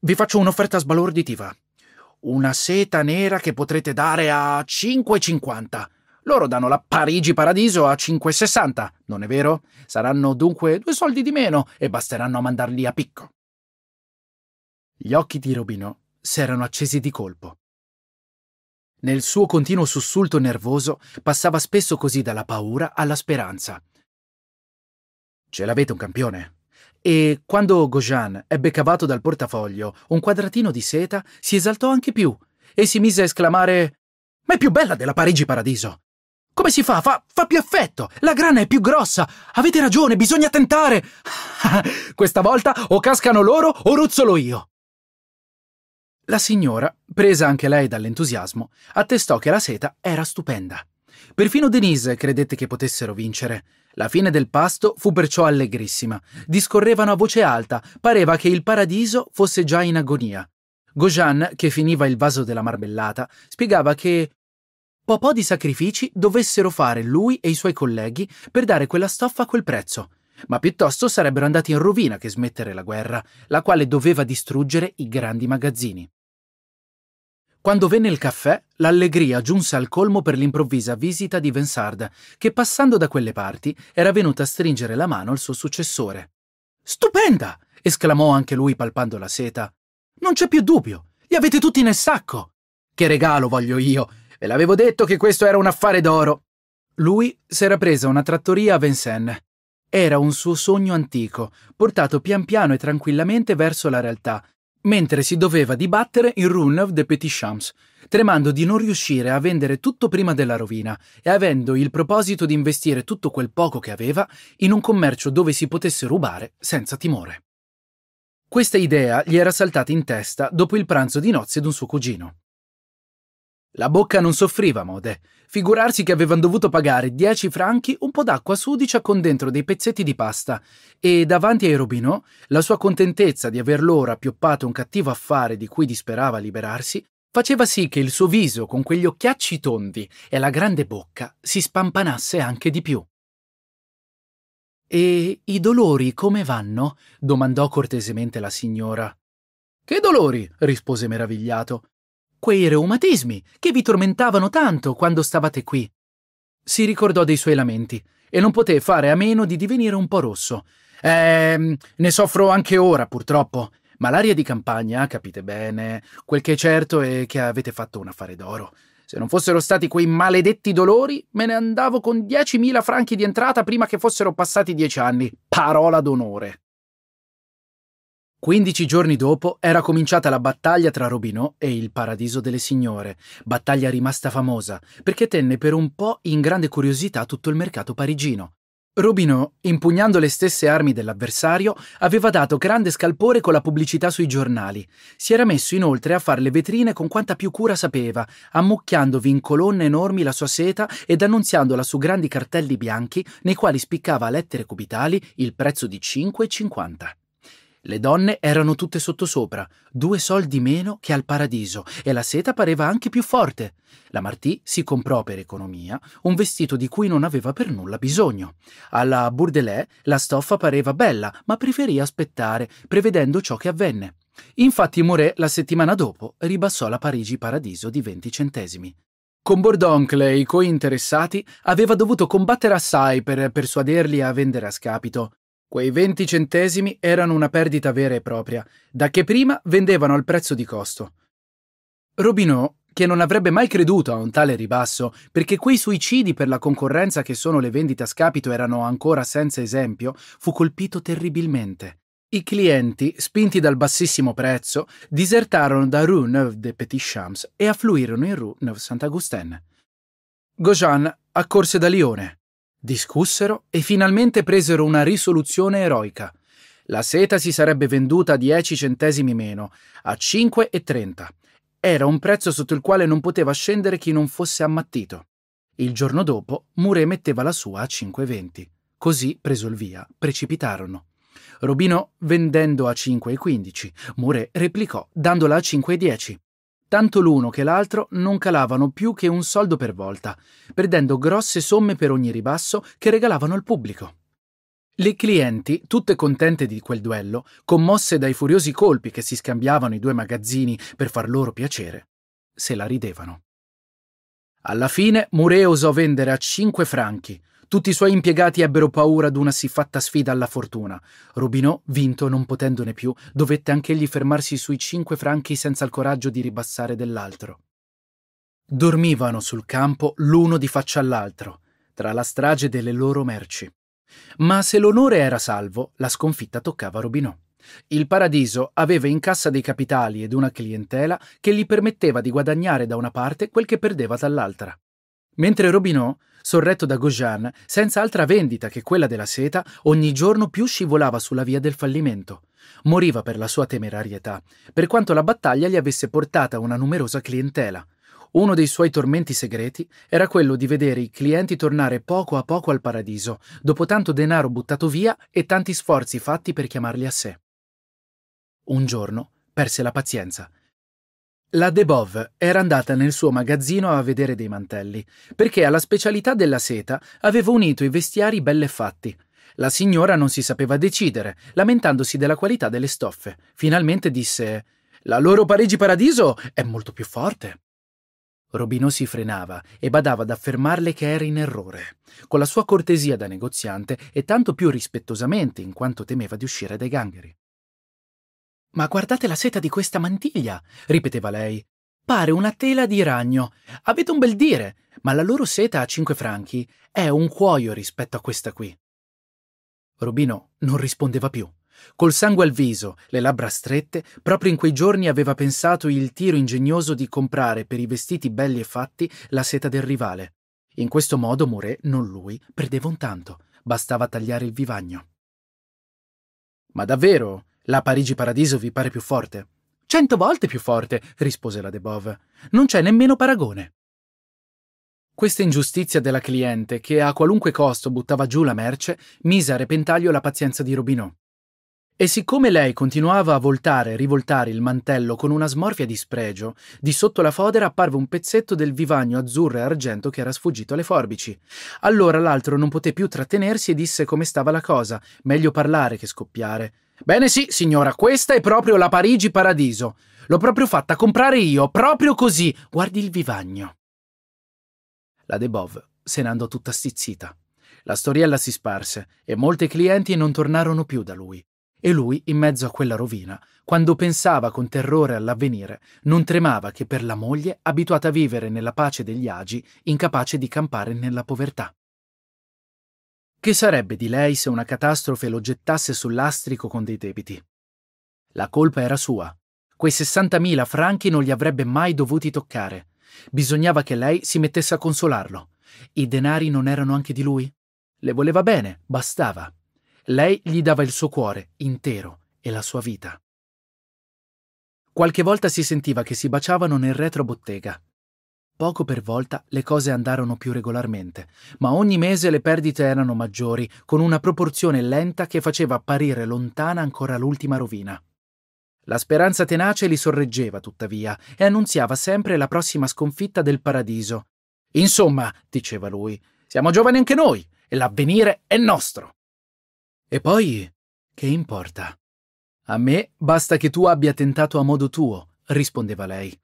vi faccio un'offerta sbalorditiva. Una seta nera che potrete dare a 5,50 loro danno la Parigi Paradiso a 5,60, non è vero? Saranno dunque due soldi di meno e basteranno a mandarli a picco. Gli occhi di Robino s'erano accesi di colpo. Nel suo continuo sussulto nervoso passava spesso così dalla paura alla speranza. Ce l'avete un campione. E quando Gojan ebbe cavato dal portafoglio un quadratino di seta, si esaltò anche più e si mise a esclamare Ma è più bella della Parigi Paradiso! Come si fa? fa? fa? più effetto! La grana è più grossa! Avete ragione, bisogna tentare! Questa volta o cascano loro o ruzzolo io! La signora, presa anche lei dall'entusiasmo, attestò che la seta era stupenda. Perfino Denise credette che potessero vincere. La fine del pasto fu perciò allegrissima. Discorrevano a voce alta, pareva che il paradiso fosse già in agonia. Gojan, che finiva il vaso della marmellata, spiegava che Po' po' di sacrifici dovessero fare lui e i suoi colleghi per dare quella stoffa a quel prezzo, ma piuttosto sarebbero andati in rovina che smettere la guerra, la quale doveva distruggere i grandi magazzini. Quando venne il caffè, l'allegria giunse al colmo per l'improvvisa visita di Vensard, che passando da quelle parti era venuta a stringere la mano al suo successore. Stupenda! esclamò anche lui palpando la seta. Non c'è più dubbio, li avete tutti nel sacco! Che regalo voglio io! Ve l'avevo detto che questo era un affare d'oro. Lui s'era presa una trattoria a Vincennes. Era un suo sogno antico, portato pian piano e tranquillamente verso la realtà, mentre si doveva dibattere in Rue de Petit Champs, tremando di non riuscire a vendere tutto prima della rovina e avendo il proposito di investire tutto quel poco che aveva in un commercio dove si potesse rubare senza timore. Questa idea gli era saltata in testa dopo il pranzo di nozze d'un suo cugino. La bocca non soffriva mode. Figurarsi che avevano dovuto pagare 10 franchi un po' d'acqua sudicia con dentro dei pezzetti di pasta e davanti ai Robinò la sua contentezza di aver loro appioppato un cattivo affare di cui disperava liberarsi faceva sì che il suo viso con quegli occhiacci tondi e la grande bocca si spampanasse anche di più. E i dolori come vanno? domandò cortesemente la signora. Che dolori? rispose meravigliato quei reumatismi che vi tormentavano tanto quando stavate qui. Si ricordò dei suoi lamenti e non poté fare a meno di divenire un po' rosso. Eh, ne soffro anche ora, purtroppo. Ma l'aria di campagna, capite bene, quel che è certo è che avete fatto un affare d'oro. Se non fossero stati quei maledetti dolori, me ne andavo con 10.000 franchi di entrata prima che fossero passati dieci anni. Parola d'onore. Quindici giorni dopo era cominciata la battaglia tra Robinot e il Paradiso delle Signore, battaglia rimasta famosa perché tenne per un po' in grande curiosità tutto il mercato parigino. Robinot, impugnando le stesse armi dell'avversario, aveva dato grande scalpore con la pubblicità sui giornali. Si era messo inoltre a far le vetrine con quanta più cura sapeva, ammucchiandovi in colonne enormi la sua seta ed annunziandola su grandi cartelli bianchi nei quali spiccava a lettere cubitali il prezzo di 5,50. Le donne erano tutte sottosopra, due soldi meno che al paradiso, e la seta pareva anche più forte. La Martì si comprò per economia un vestito di cui non aveva per nulla bisogno. Alla Bourdelais la stoffa pareva bella, ma preferì aspettare, prevedendo ciò che avvenne. Infatti Moret la settimana dopo ribassò la Parigi Paradiso di 20 centesimi. Con Bordoncle e i cointeressati aveva dovuto combattere assai per persuaderli a vendere a scapito. Quei 20 centesimi erano una perdita vera e propria, da che prima vendevano al prezzo di costo. Robinot, che non avrebbe mai creduto a un tale ribasso, perché quei suicidi per la concorrenza che sono le vendite a scapito erano ancora senza esempio, fu colpito terribilmente. I clienti, spinti dal bassissimo prezzo, disertarono da Rue Neuve des Petits Champs e affluirono in Rue Neuve Saint-Augustin. Gojan accorse da Lione, Discussero e finalmente presero una risoluzione eroica. La seta si sarebbe venduta a 10 centesimi meno, a 5,30. Era un prezzo sotto il quale non poteva scendere chi non fosse ammattito. Il giorno dopo Mure metteva la sua a 5,20. Così, preso il via, precipitarono. Robino vendendo a 5,15, Mure replicò dandola a 5,10. Tanto l'uno che l'altro non calavano più che un soldo per volta, perdendo grosse somme per ogni ribasso che regalavano al pubblico. Le clienti, tutte contente di quel duello, commosse dai furiosi colpi che si scambiavano i due magazzini per far loro piacere, se la ridevano. Alla fine Muré osò vendere a 5 franchi, tutti i suoi impiegati ebbero paura d'una siffatta sfida alla fortuna. Rubinò, vinto non potendone più, dovette anch'egli fermarsi sui cinque franchi senza il coraggio di ribassare dell'altro. Dormivano sul campo l'uno di faccia all'altro, tra la strage delle loro merci. Ma se l'onore era salvo, la sconfitta toccava a Rubinò. Il Paradiso aveva in cassa dei capitali ed una clientela che gli permetteva di guadagnare da una parte quel che perdeva dall'altra. Mentre Robinot, sorretto da Gaujean, senza altra vendita che quella della seta, ogni giorno più scivolava sulla via del fallimento. Moriva per la sua temerarietà, per quanto la battaglia gli avesse portata una numerosa clientela. Uno dei suoi tormenti segreti era quello di vedere i clienti tornare poco a poco al paradiso, dopo tanto denaro buttato via e tanti sforzi fatti per chiamarli a sé. Un giorno perse la pazienza la Debov era andata nel suo magazzino a vedere dei mantelli, perché alla specialità della seta aveva unito i vestiari belle fatti. La signora non si sapeva decidere, lamentandosi della qualità delle stoffe. Finalmente disse: La loro Parigi Paradiso è molto più forte. Robino si frenava e badava ad affermarle che era in errore. Con la sua cortesia da negoziante e tanto più rispettosamente in quanto temeva di uscire dai gangheri. Ma guardate la seta di questa mantiglia, ripeteva lei. Pare una tela di ragno. Avete un bel dire, ma la loro seta a cinque franchi è un cuoio rispetto a questa qui. Robino non rispondeva più. Col sangue al viso, le labbra strette, proprio in quei giorni aveva pensato il tiro ingegnoso di comprare per i vestiti belli e fatti la seta del rivale. In questo modo Muré, non lui, perdeva un tanto. Bastava tagliare il vivagno. Ma davvero? La Parigi Paradiso vi pare più forte? Cento volte più forte, rispose la De Bov. Non c'è nemmeno paragone. Questa ingiustizia della cliente, che a qualunque costo buttava giù la merce, mise a repentaglio la pazienza di Robinot. E siccome lei continuava a voltare e rivoltare il mantello con una smorfia di spregio, di sotto la fodera apparve un pezzetto del vivagno azzurro e argento che era sfuggito alle forbici. Allora l'altro non poté più trattenersi e disse come stava la cosa, meglio parlare che scoppiare. Bene sì, signora, questa è proprio la Parigi Paradiso. L'ho proprio fatta comprare io, proprio così. Guardi il vivagno. La De Debov se ne andò tutta stizzita. La storiella si sparse e molti clienti non tornarono più da lui. E lui, in mezzo a quella rovina, quando pensava con terrore all'avvenire, non tremava che per la moglie, abituata a vivere nella pace degli agi, incapace di campare nella povertà. Che sarebbe di lei se una catastrofe lo gettasse sul lastrico con dei debiti? La colpa era sua. Quei 60.000 franchi non li avrebbe mai dovuti toccare. Bisognava che lei si mettesse a consolarlo. I denari non erano anche di lui? Le voleva bene, bastava. Lei gli dava il suo cuore, intero, e la sua vita. Qualche volta si sentiva che si baciavano nel retrobottega. Poco per volta le cose andarono più regolarmente, ma ogni mese le perdite erano maggiori, con una proporzione lenta che faceva apparire lontana ancora l'ultima rovina. La speranza tenace li sorreggeva, tuttavia, e annunziava sempre la prossima sconfitta del paradiso. Insomma, diceva lui, siamo giovani anche noi, e l'avvenire è nostro. E poi, che importa? A me basta che tu abbia tentato a modo tuo, rispondeva lei.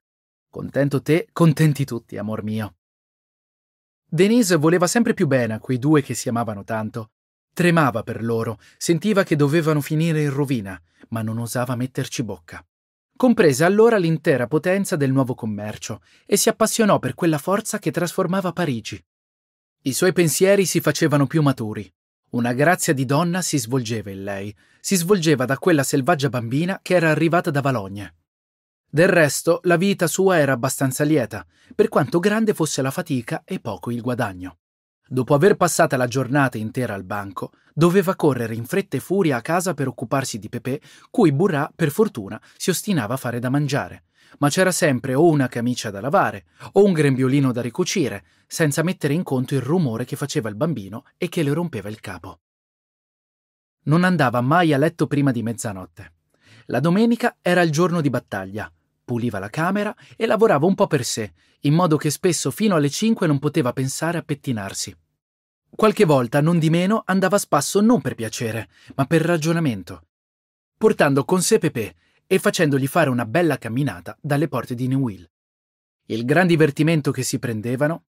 Contento te, contenti tutti, amor mio. Denise voleva sempre più bene a quei due che si amavano tanto. Tremava per loro, sentiva che dovevano finire in rovina, ma non osava metterci bocca. Comprese allora l'intera potenza del nuovo commercio e si appassionò per quella forza che trasformava Parigi. I suoi pensieri si facevano più maturi. Una grazia di donna si svolgeva in lei, si svolgeva da quella selvaggia bambina che era arrivata da Valogne. Del resto, la vita sua era abbastanza lieta, per quanto grande fosse la fatica e poco il guadagno. Dopo aver passata la giornata intera al banco, doveva correre in fretta e furia a casa per occuparsi di Pepe, cui Burrà, per fortuna, si ostinava a fare da mangiare. Ma c'era sempre o una camicia da lavare, o un grembiolino da ricucire, senza mettere in conto il rumore che faceva il bambino e che le rompeva il capo. Non andava mai a letto prima di mezzanotte. La domenica era il giorno di battaglia, puliva la camera e lavorava un po' per sé, in modo che spesso fino alle 5 non poteva pensare a pettinarsi. Qualche volta, non di meno, andava a spasso non per piacere, ma per ragionamento, portando con sé Pepe e facendogli fare una bella camminata dalle porte di New Il gran divertimento che si prendevano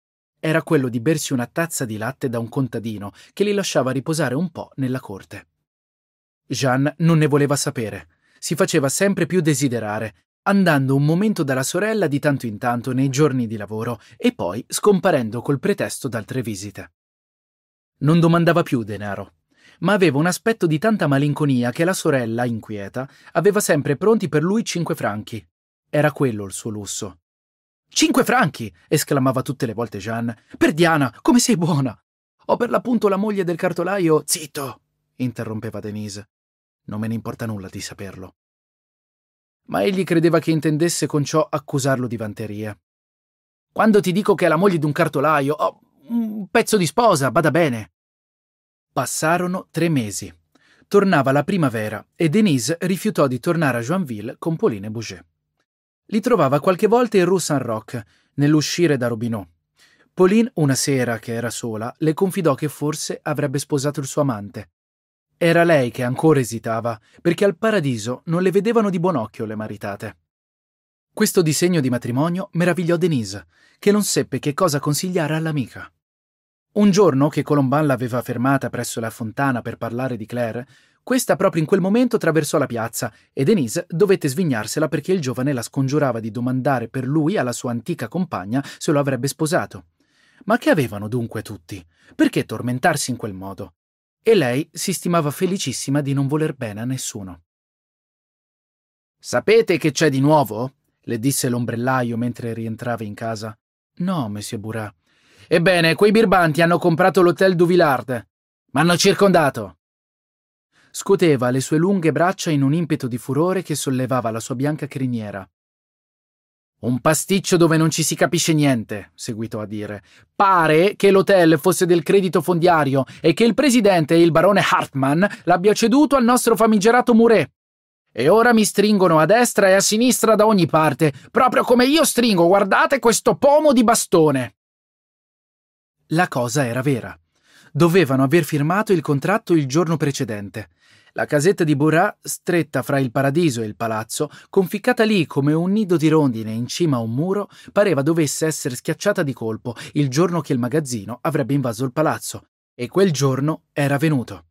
era quello di bersi una tazza di latte da un contadino che li lasciava riposare un po' nella corte. Jeanne non ne voleva sapere, si faceva sempre più desiderare andando un momento dalla sorella di tanto in tanto nei giorni di lavoro e poi scomparendo col pretesto d'altre visite. Non domandava più denaro, ma aveva un aspetto di tanta malinconia che la sorella, inquieta, aveva sempre pronti per lui cinque franchi. Era quello il suo lusso. Cinque franchi! esclamava tutte le volte Jeanne. Per Diana, come sei buona! Ho per l'appunto la moglie del cartolaio. Zitto! interrompeva Denise. Non me ne importa nulla di saperlo ma egli credeva che intendesse con ciò accusarlo di vanteria. Quando ti dico che è la moglie di un cartolaio, oh, un pezzo di sposa, bada bene. Passarono tre mesi. Tornava la primavera e Denise rifiutò di tornare a Joinville con Pauline e Bouget. Li trovava qualche volta in Rue Saint-Roch, nell'uscire da Robineau. Pauline, una sera che era sola, le confidò che forse avrebbe sposato il suo amante. Era lei che ancora esitava, perché al paradiso non le vedevano di buon occhio le maritate. Questo disegno di matrimonio meravigliò Denise, che non seppe che cosa consigliare all'amica. Un giorno che Colomban l'aveva fermata presso la fontana per parlare di Claire, questa proprio in quel momento traversò la piazza e Denise dovette svignarsela perché il giovane la scongiurava di domandare per lui alla sua antica compagna se lo avrebbe sposato. Ma che avevano dunque tutti? Perché tormentarsi in quel modo? e lei si stimava felicissima di non voler bene a nessuno. Sapete che c'è di nuovo? le disse l'ombrellaio mentre rientrava in casa. No, monsieur Burat. Ebbene, quei birbanti hanno comprato l'hotel du Villard. M'hanno circondato. Scuoteva le sue lunghe braccia in un impeto di furore che sollevava la sua bianca criniera. Un pasticcio dove non ci si capisce niente, seguitò a dire. Pare che l'hotel fosse del credito fondiario e che il presidente e il barone Hartmann l'abbia ceduto al nostro famigerato Muret. E ora mi stringono a destra e a sinistra da ogni parte, proprio come io stringo, guardate questo pomo di bastone. La cosa era vera. Dovevano aver firmato il contratto il giorno precedente. La casetta di Borat, stretta fra il paradiso e il palazzo, conficcata lì come un nido di rondine in cima a un muro, pareva dovesse essere schiacciata di colpo il giorno che il magazzino avrebbe invaso il palazzo. E quel giorno era venuto.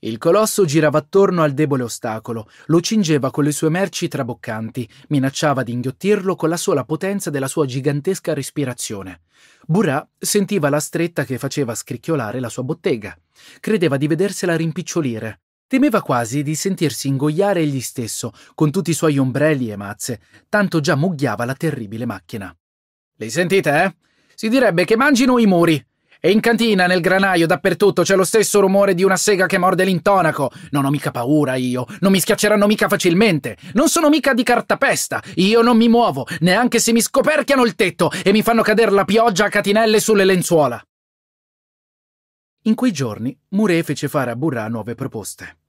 Il colosso girava attorno al debole ostacolo, lo cingeva con le sue merci traboccanti, minacciava di inghiottirlo con la sola potenza della sua gigantesca respirazione. Burà sentiva la stretta che faceva scricchiolare la sua bottega. Credeva di vedersela rimpicciolire. Temeva quasi di sentirsi ingoiare egli stesso, con tutti i suoi ombrelli e mazze, tanto già mugghiava la terribile macchina. Li sentite, eh? Si direbbe che mangino i muri. E in cantina, nel granaio, dappertutto c'è lo stesso rumore di una sega che morde l'intonaco. Non ho mica paura io, non mi schiacceranno mica facilmente. Non sono mica di cartapesta, io non mi muovo, neanche se mi scoperchiano il tetto e mi fanno cadere la pioggia a catinelle sulle lenzuola. In quei giorni Muré fece fare a Burrà nuove proposte.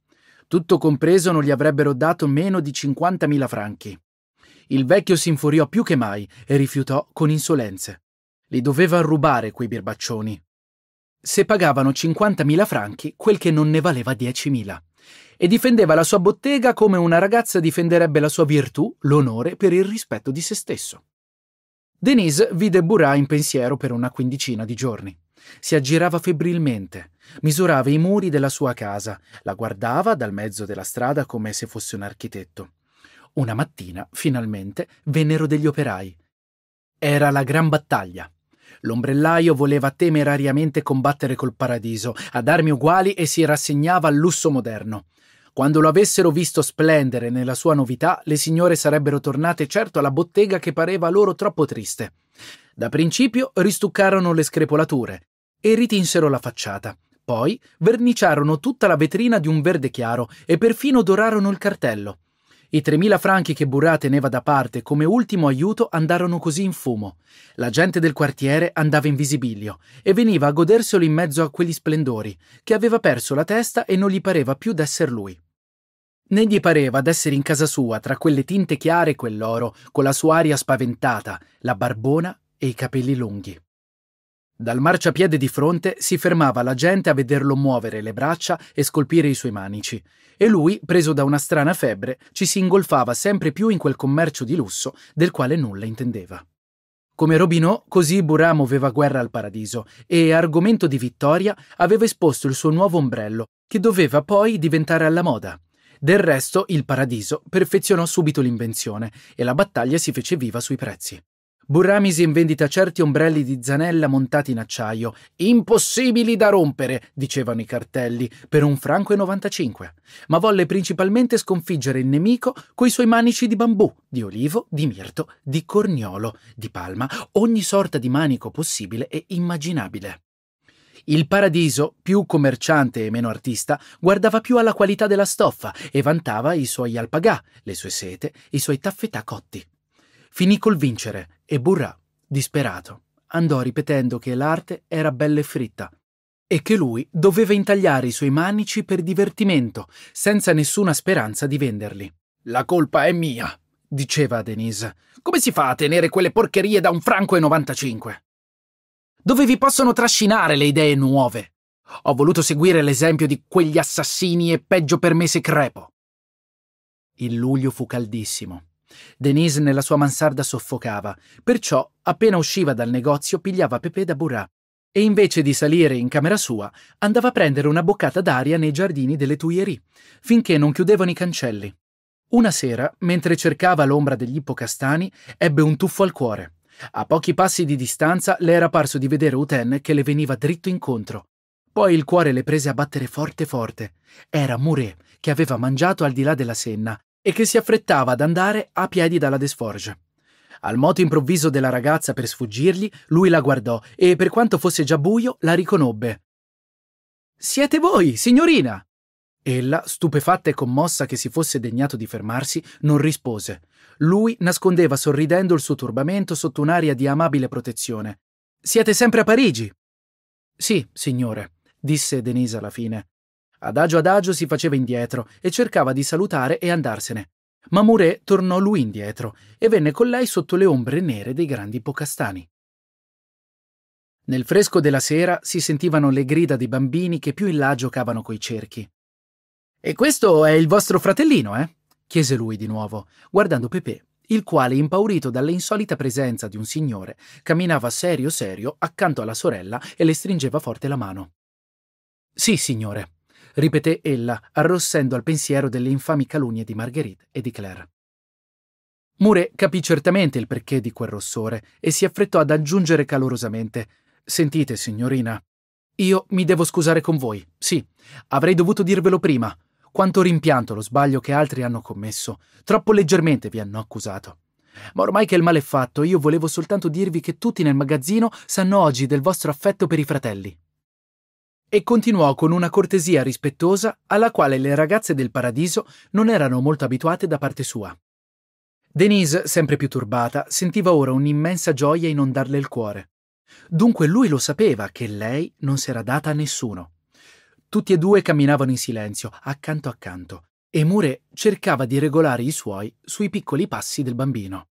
Tutto compreso non gli avrebbero dato meno di 50.000 franchi. Il vecchio si infuriò più che mai e rifiutò con insolenze. Li doveva rubare quei birbaccioni. Se pagavano 50.000 franchi, quel che non ne valeva 10.000. E difendeva la sua bottega come una ragazza difenderebbe la sua virtù, l'onore per il rispetto di se stesso. Denise vide Burat in pensiero per una quindicina di giorni. Si aggirava febbrilmente, Misurava i muri della sua casa, la guardava dal mezzo della strada come se fosse un architetto. Una mattina, finalmente, vennero degli operai. Era la gran battaglia. L'ombrellaio voleva temerariamente combattere col paradiso, ad armi uguali e si rassegnava al lusso moderno. Quando lo avessero visto splendere nella sua novità, le signore sarebbero tornate certo alla bottega che pareva loro troppo triste. Da principio ristuccarono le screpolature e ritinsero la facciata. Poi verniciarono tutta la vetrina di un verde chiaro e perfino dorarono il cartello. I 3.000 franchi che Burrà teneva da parte come ultimo aiuto andarono così in fumo. La gente del quartiere andava in visibilio e veniva a goderselo in mezzo a quegli splendori, che aveva perso la testa e non gli pareva più d'esser lui. Né gli pareva d'essere in casa sua tra quelle tinte chiare e quell'oro, con la sua aria spaventata, la barbona e i capelli lunghi. Dal marciapiede di fronte si fermava la gente a vederlo muovere le braccia e scolpire i suoi manici, e lui, preso da una strana febbre, ci si ingolfava sempre più in quel commercio di lusso del quale nulla intendeva. Come Robinot, così Burà muoveva guerra al paradiso e, argomento di vittoria, aveva esposto il suo nuovo ombrello, che doveva poi diventare alla moda. Del resto, il paradiso perfezionò subito l'invenzione e la battaglia si fece viva sui prezzi. Burramis in vendita certi ombrelli di zanella montati in acciaio, impossibili da rompere, dicevano i cartelli, per un franco e 95, ma volle principalmente sconfiggere il nemico coi suoi manici di bambù, di olivo, di mirto, di corniolo, di palma, ogni sorta di manico possibile e immaginabile. Il paradiso, più commerciante e meno artista, guardava più alla qualità della stoffa e vantava i suoi alpagà, le sue sete, i suoi taffetà cotti. Finì col vincere e Burrà, disperato, andò ripetendo che l'arte era bella e fritta e che lui doveva intagliare i suoi manici per divertimento, senza nessuna speranza di venderli. La colpa è mia, diceva a Denise. Come si fa a tenere quelle porcherie da un franco e 95? Dove vi possono trascinare le idee nuove? Ho voluto seguire l'esempio di quegli assassini e peggio per me se crepo. Il luglio fu caldissimo Denise nella sua mansarda soffocava, perciò appena usciva dal negozio pigliava Pepe da Burà e invece di salire in camera sua andava a prendere una boccata d'aria nei giardini delle Tuileries, finché non chiudevano i cancelli. Una sera, mentre cercava l'ombra degli ippocastani, ebbe un tuffo al cuore. A pochi passi di distanza le era parso di vedere Uten che le veniva dritto incontro. Poi il cuore le prese a battere forte forte. Era Mouret, che aveva mangiato al di là della Senna e che si affrettava ad andare a piedi dalla Desforge. Al moto improvviso della ragazza per sfuggirgli, lui la guardò e, per quanto fosse già buio, la riconobbe. Siete voi, signorina! Ella, stupefatta e commossa che si fosse degnato di fermarsi, non rispose. Lui nascondeva sorridendo il suo turbamento sotto un'aria di amabile protezione. Siete sempre a Parigi? Sì, signore, disse Denise alla fine. Adagio adagio si faceva indietro e cercava di salutare e andarsene. Ma Muré tornò lui indietro e venne con lei sotto le ombre nere dei grandi ipocastani. Nel fresco della sera si sentivano le grida dei bambini che più in là giocavano coi cerchi. E questo è il vostro fratellino, eh? chiese lui di nuovo, guardando Pepè, il quale, impaurito dall'insolita presenza di un signore, camminava serio serio accanto alla sorella e le stringeva forte la mano. Sì, signore, ripeté ella, arrossendo al pensiero delle infami calunnie di Marguerite e di Claire. Mure capì certamente il perché di quel rossore e si affrettò ad aggiungere calorosamente Sentite, signorina, io mi devo scusare con voi. Sì, avrei dovuto dirvelo prima. Quanto rimpianto lo sbaglio che altri hanno commesso. Troppo leggermente vi hanno accusato. Ma ormai che il male è fatto, io volevo soltanto dirvi che tutti nel magazzino sanno oggi del vostro affetto per i fratelli e continuò con una cortesia rispettosa alla quale le ragazze del paradiso non erano molto abituate da parte sua. Denise, sempre più turbata, sentiva ora un'immensa gioia inondarle il cuore. Dunque lui lo sapeva che lei non si era data a nessuno. Tutti e due camminavano in silenzio, accanto accanto, e Mure cercava di regolare i suoi sui piccoli passi del bambino.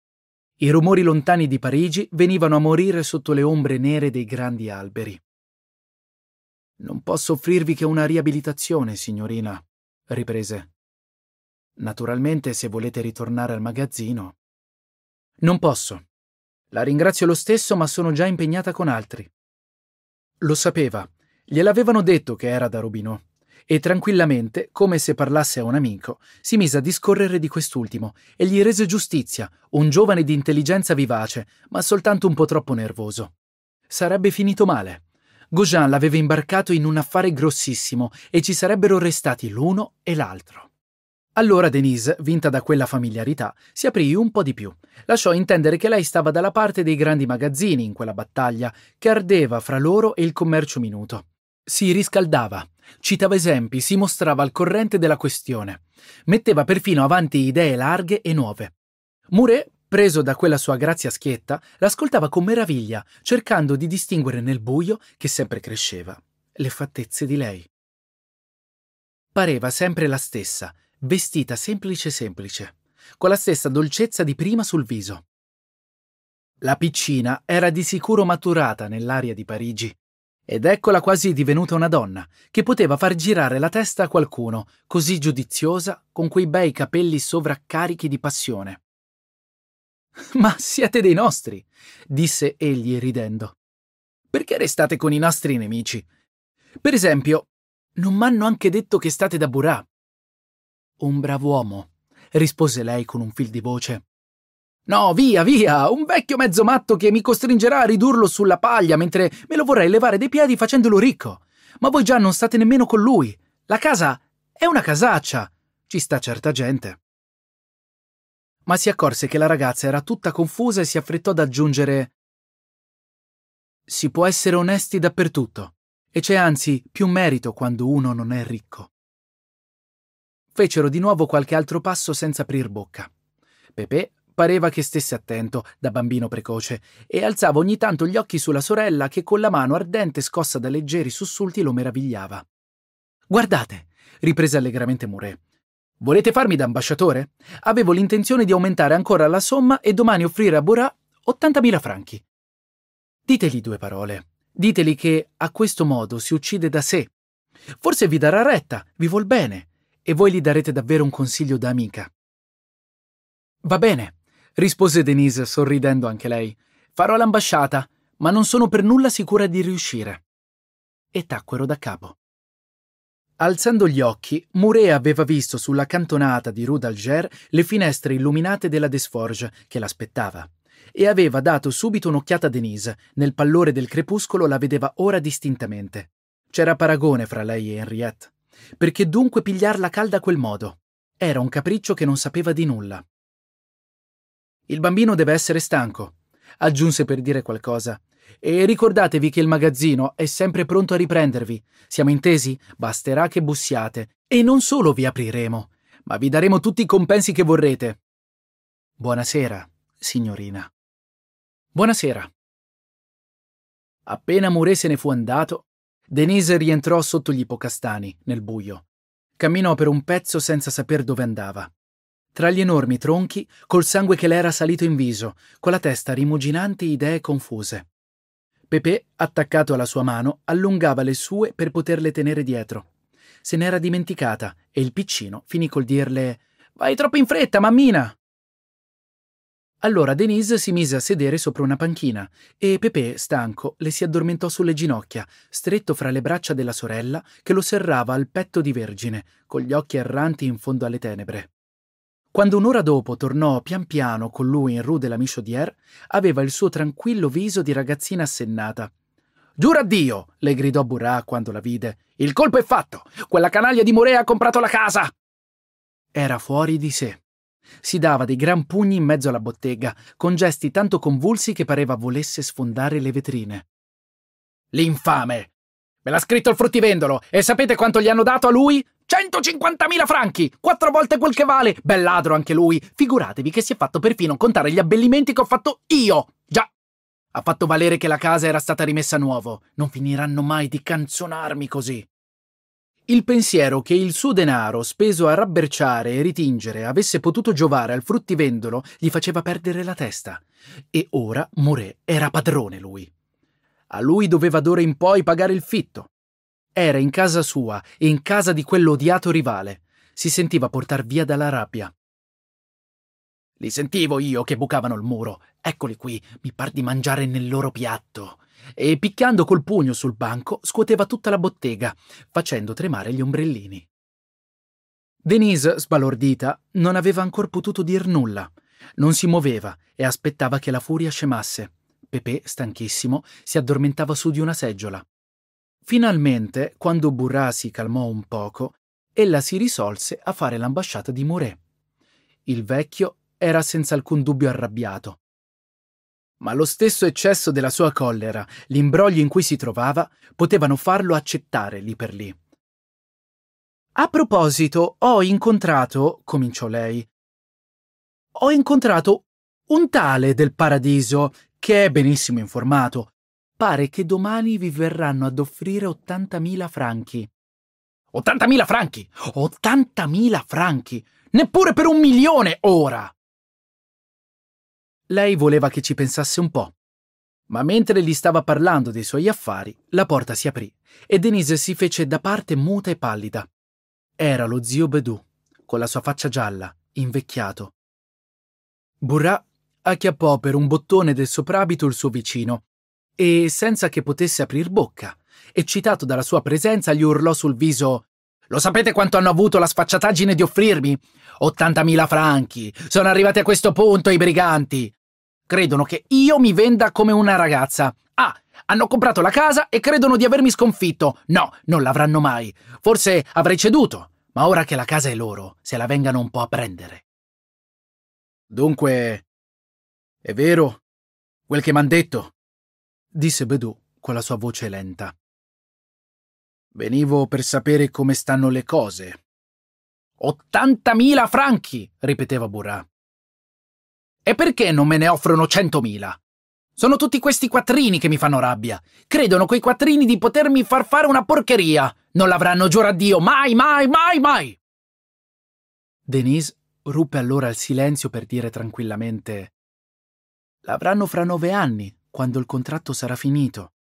I rumori lontani di Parigi venivano a morire sotto le ombre nere dei grandi alberi. Non posso offrirvi che una riabilitazione, signorina, riprese. Naturalmente, se volete ritornare al magazzino. Non posso. La ringrazio lo stesso, ma sono già impegnata con altri. Lo sapeva, gliel'avevano detto che era da Rubino, e tranquillamente, come se parlasse a un amico, si mise a discorrere di quest'ultimo e gli rese giustizia, un giovane di intelligenza vivace, ma soltanto un po' troppo nervoso. Sarebbe finito male. Gaujean l'aveva imbarcato in un affare grossissimo e ci sarebbero restati l'uno e l'altro. Allora Denise, vinta da quella familiarità, si aprì un po' di più. Lasciò intendere che lei stava dalla parte dei grandi magazzini in quella battaglia, che ardeva fra loro e il commercio minuto. Si riscaldava, citava esempi, si mostrava al corrente della questione. Metteva perfino avanti idee larghe e nuove. Mouret Preso da quella sua grazia schietta, l'ascoltava con meraviglia, cercando di distinguere nel buio, che sempre cresceva, le fattezze di lei. Pareva sempre la stessa, vestita semplice semplice, con la stessa dolcezza di prima sul viso. La piccina era di sicuro maturata nell'aria di Parigi, ed eccola quasi divenuta una donna, che poteva far girare la testa a qualcuno, così giudiziosa, con quei bei capelli sovraccarichi di passione. Ma siete dei nostri, disse egli ridendo. Perché restate con i nostri nemici? Per esempio, non m'hanno anche detto che state da Burà. Un brav'uomo, rispose lei con un fil di voce. No, via, via, un vecchio mezzo matto che mi costringerà a ridurlo sulla paglia mentre me lo vorrei levare dai piedi facendolo ricco. Ma voi già non state nemmeno con lui. La casa è una casaccia. Ci sta certa gente ma si accorse che la ragazza era tutta confusa e si affrettò ad aggiungere Si può essere onesti dappertutto, e c'è anzi più merito quando uno non è ricco. Fecero di nuovo qualche altro passo senza aprir bocca. Pepe pareva che stesse attento, da bambino precoce, e alzava ogni tanto gli occhi sulla sorella che con la mano ardente scossa da leggeri sussulti lo meravigliava. Guardate, riprese allegramente Muré. Volete farmi da ambasciatore? Avevo l'intenzione di aumentare ancora la somma e domani offrire a Borà 80.000 franchi. Ditegli due parole. Ditegli che a questo modo si uccide da sé. Forse vi darà retta, vi vuol bene, e voi gli darete davvero un consiglio da amica. Va bene, rispose Denise sorridendo anche lei. Farò l'ambasciata, ma non sono per nulla sicura di riuscire. E tacquero da capo. Alzando gli occhi, Mouret aveva visto sulla cantonata di Rue d'Alger le finestre illuminate della Desforges che l'aspettava e aveva dato subito un'occhiata a Denise. Nel pallore del crepuscolo la vedeva ora distintamente. C'era paragone fra lei e Henriette. Perché dunque pigliarla calda a quel modo? Era un capriccio che non sapeva di nulla. Il bambino deve essere stanco, aggiunse per dire qualcosa, e ricordatevi che il magazzino è sempre pronto a riprendervi. Siamo intesi? Basterà che bussiate. E non solo vi apriremo, ma vi daremo tutti i compensi che vorrete. Buonasera, signorina. Buonasera. Appena Muré se ne fu andato, Denise rientrò sotto gli ipocastani, nel buio. Camminò per un pezzo senza saper dove andava. Tra gli enormi tronchi, col sangue che le era salito in viso, con la testa rimuginante idee confuse. Pepe, attaccato alla sua mano, allungava le sue per poterle tenere dietro. Se n'era dimenticata e il piccino finì col dirle Vai troppo in fretta, mammina! Allora Denise si mise a sedere sopra una panchina e Pepe, stanco, le si addormentò sulle ginocchia, stretto fra le braccia della sorella che lo serrava al petto di vergine, con gli occhi erranti in fondo alle tenebre. Quando un'ora dopo tornò pian piano con lui in Rue de la Michaudière, aveva il suo tranquillo viso di ragazzina assennata. Giura a Dio! le gridò Burrà quando la vide. Il colpo è fatto! Quella canaglia di Morea ha comprato la casa! Era fuori di sé. Si dava dei gran pugni in mezzo alla bottega, con gesti tanto convulsi che pareva volesse sfondare le vetrine. L'infame! Me l'ha scritto il fruttivendolo e sapete quanto gli hanno dato a lui? 150.000 franchi! Quattro volte quel che vale! Bel ladro anche lui! Figuratevi che si è fatto perfino contare gli abbellimenti che ho fatto io! Già! Ha fatto valere che la casa era stata rimessa a nuovo. Non finiranno mai di canzonarmi così. Il pensiero che il suo denaro speso a rabberciare e ritingere avesse potuto giovare al fruttivendolo gli faceva perdere la testa. E ora Moret era padrone lui. A lui doveva d'ora in poi pagare il fitto. Era in casa sua in casa di quell'odiato rivale. Si sentiva portar via dalla rabbia. Li sentivo io che bucavano il muro. Eccoli qui, mi par di mangiare nel loro piatto. E picchiando col pugno sul banco scuoteva tutta la bottega, facendo tremare gli ombrellini. Denise, sbalordita, non aveva ancor potuto dir nulla. Non si muoveva e aspettava che la furia scemasse. Pepe, stanchissimo, si addormentava su di una seggiola. Finalmente, quando Burrà si calmò un poco, ella si risolse a fare l'ambasciata di Mouret. Il vecchio era senza alcun dubbio arrabbiato. Ma lo stesso eccesso della sua collera, l'imbroglio in cui si trovava, potevano farlo accettare lì per lì. A proposito, ho incontrato, cominciò lei, ho incontrato un tale del paradiso che è benissimo informato. Pare che domani vi verranno ad offrire 80.000 franchi. 80.000 franchi! 80.000 franchi! Neppure per un milione ora! Lei voleva che ci pensasse un po', ma mentre gli stava parlando dei suoi affari, la porta si aprì e Denise si fece da parte muta e pallida. Era lo zio Bedou, con la sua faccia gialla, invecchiato. Burrà acchiappò per un bottone del soprabito il suo vicino e, senza che potesse aprir bocca, eccitato dalla sua presenza, gli urlò sul viso lo sapete quanto hanno avuto la sfacciataggine di offrirmi? 80.000 franchi. Sono arrivati a questo punto i briganti. Credono che io mi venda come una ragazza. Ah, hanno comprato la casa e credono di avermi sconfitto. No, non l'avranno mai. Forse avrei ceduto. Ma ora che la casa è loro, se la vengano un po' a prendere. Dunque, è vero quel che m'han detto, disse Bedou con la sua voce lenta. Venivo per sapere come stanno le cose. Ottantamila franchi, ripeteva Burrà. E perché non me ne offrono centomila? Sono tutti questi quattrini che mi fanno rabbia. Credono quei quattrini di potermi far fare una porcheria. Non l'avranno, giuro a Dio, mai, mai, mai, mai. Denise ruppe allora il silenzio per dire tranquillamente L'avranno fra nove anni, quando il contratto sarà finito.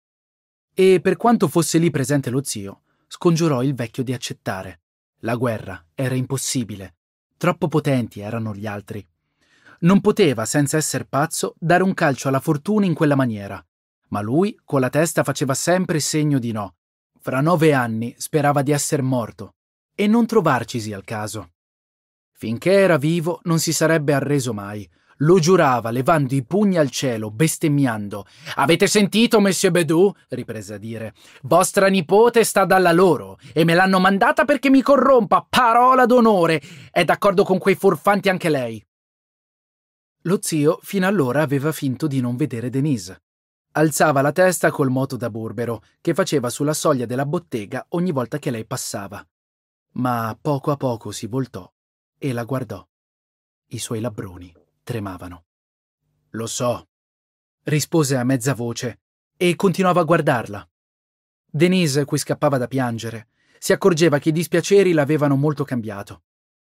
E per quanto fosse lì presente lo zio, scongiurò il vecchio di accettare. La guerra era impossibile. Troppo potenti erano gli altri. Non poteva, senza essere pazzo, dare un calcio alla fortuna in quella maniera. Ma lui, con la testa, faceva sempre segno di no. Fra nove anni sperava di essere morto e non trovarcisi al caso. Finché era vivo non si sarebbe arreso mai, lo giurava, levando i pugni al cielo, bestemmiando. Avete sentito, Monsieur Bedou? riprese a dire. Vostra nipote sta dalla loro e me l'hanno mandata perché mi corrompa, parola d'onore. È d'accordo con quei furfanti anche lei. Lo zio fino allora aveva finto di non vedere Denise. Alzava la testa col moto da burbero, che faceva sulla soglia della bottega ogni volta che lei passava. Ma poco a poco si voltò e la guardò. I suoi labbroni tremavano. Lo so, rispose a mezza voce e continuava a guardarla. Denise, cui scappava da piangere, si accorgeva che i dispiaceri l'avevano molto cambiato.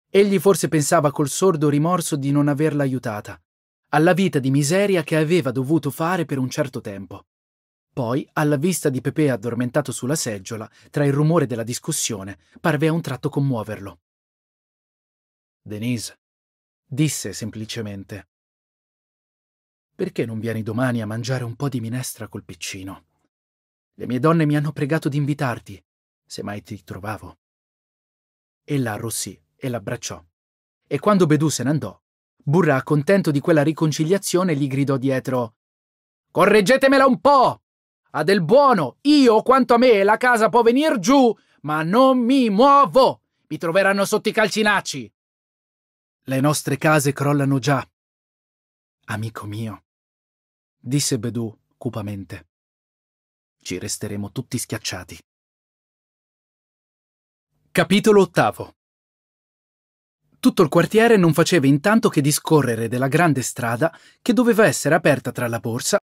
Egli forse pensava col sordo rimorso di non averla aiutata, alla vita di miseria che aveva dovuto fare per un certo tempo. Poi, alla vista di Pepe addormentato sulla seggiola, tra il rumore della discussione, parve a un tratto commuoverlo. Denise, Disse semplicemente Perché non vieni domani a mangiare un po' di minestra col piccino? Le mie donne mi hanno pregato di invitarti, se mai ti trovavo. Ella arrossì e l'abbracciò. E quando Bedù se ne andò, Burra, contento di quella riconciliazione, gli gridò dietro Correggetemela un po'! Ha del buono! Io, quanto a me, la casa può venir giù, ma non mi muovo! Mi troveranno sotto i calcinacci! Le nostre case crollano già. Amico mio, disse Bedou cupamente. Ci resteremo tutti schiacciati. Capitolo ottavo. Tutto il quartiere non faceva intanto che discorrere della grande strada che doveva essere aperta tra la borsa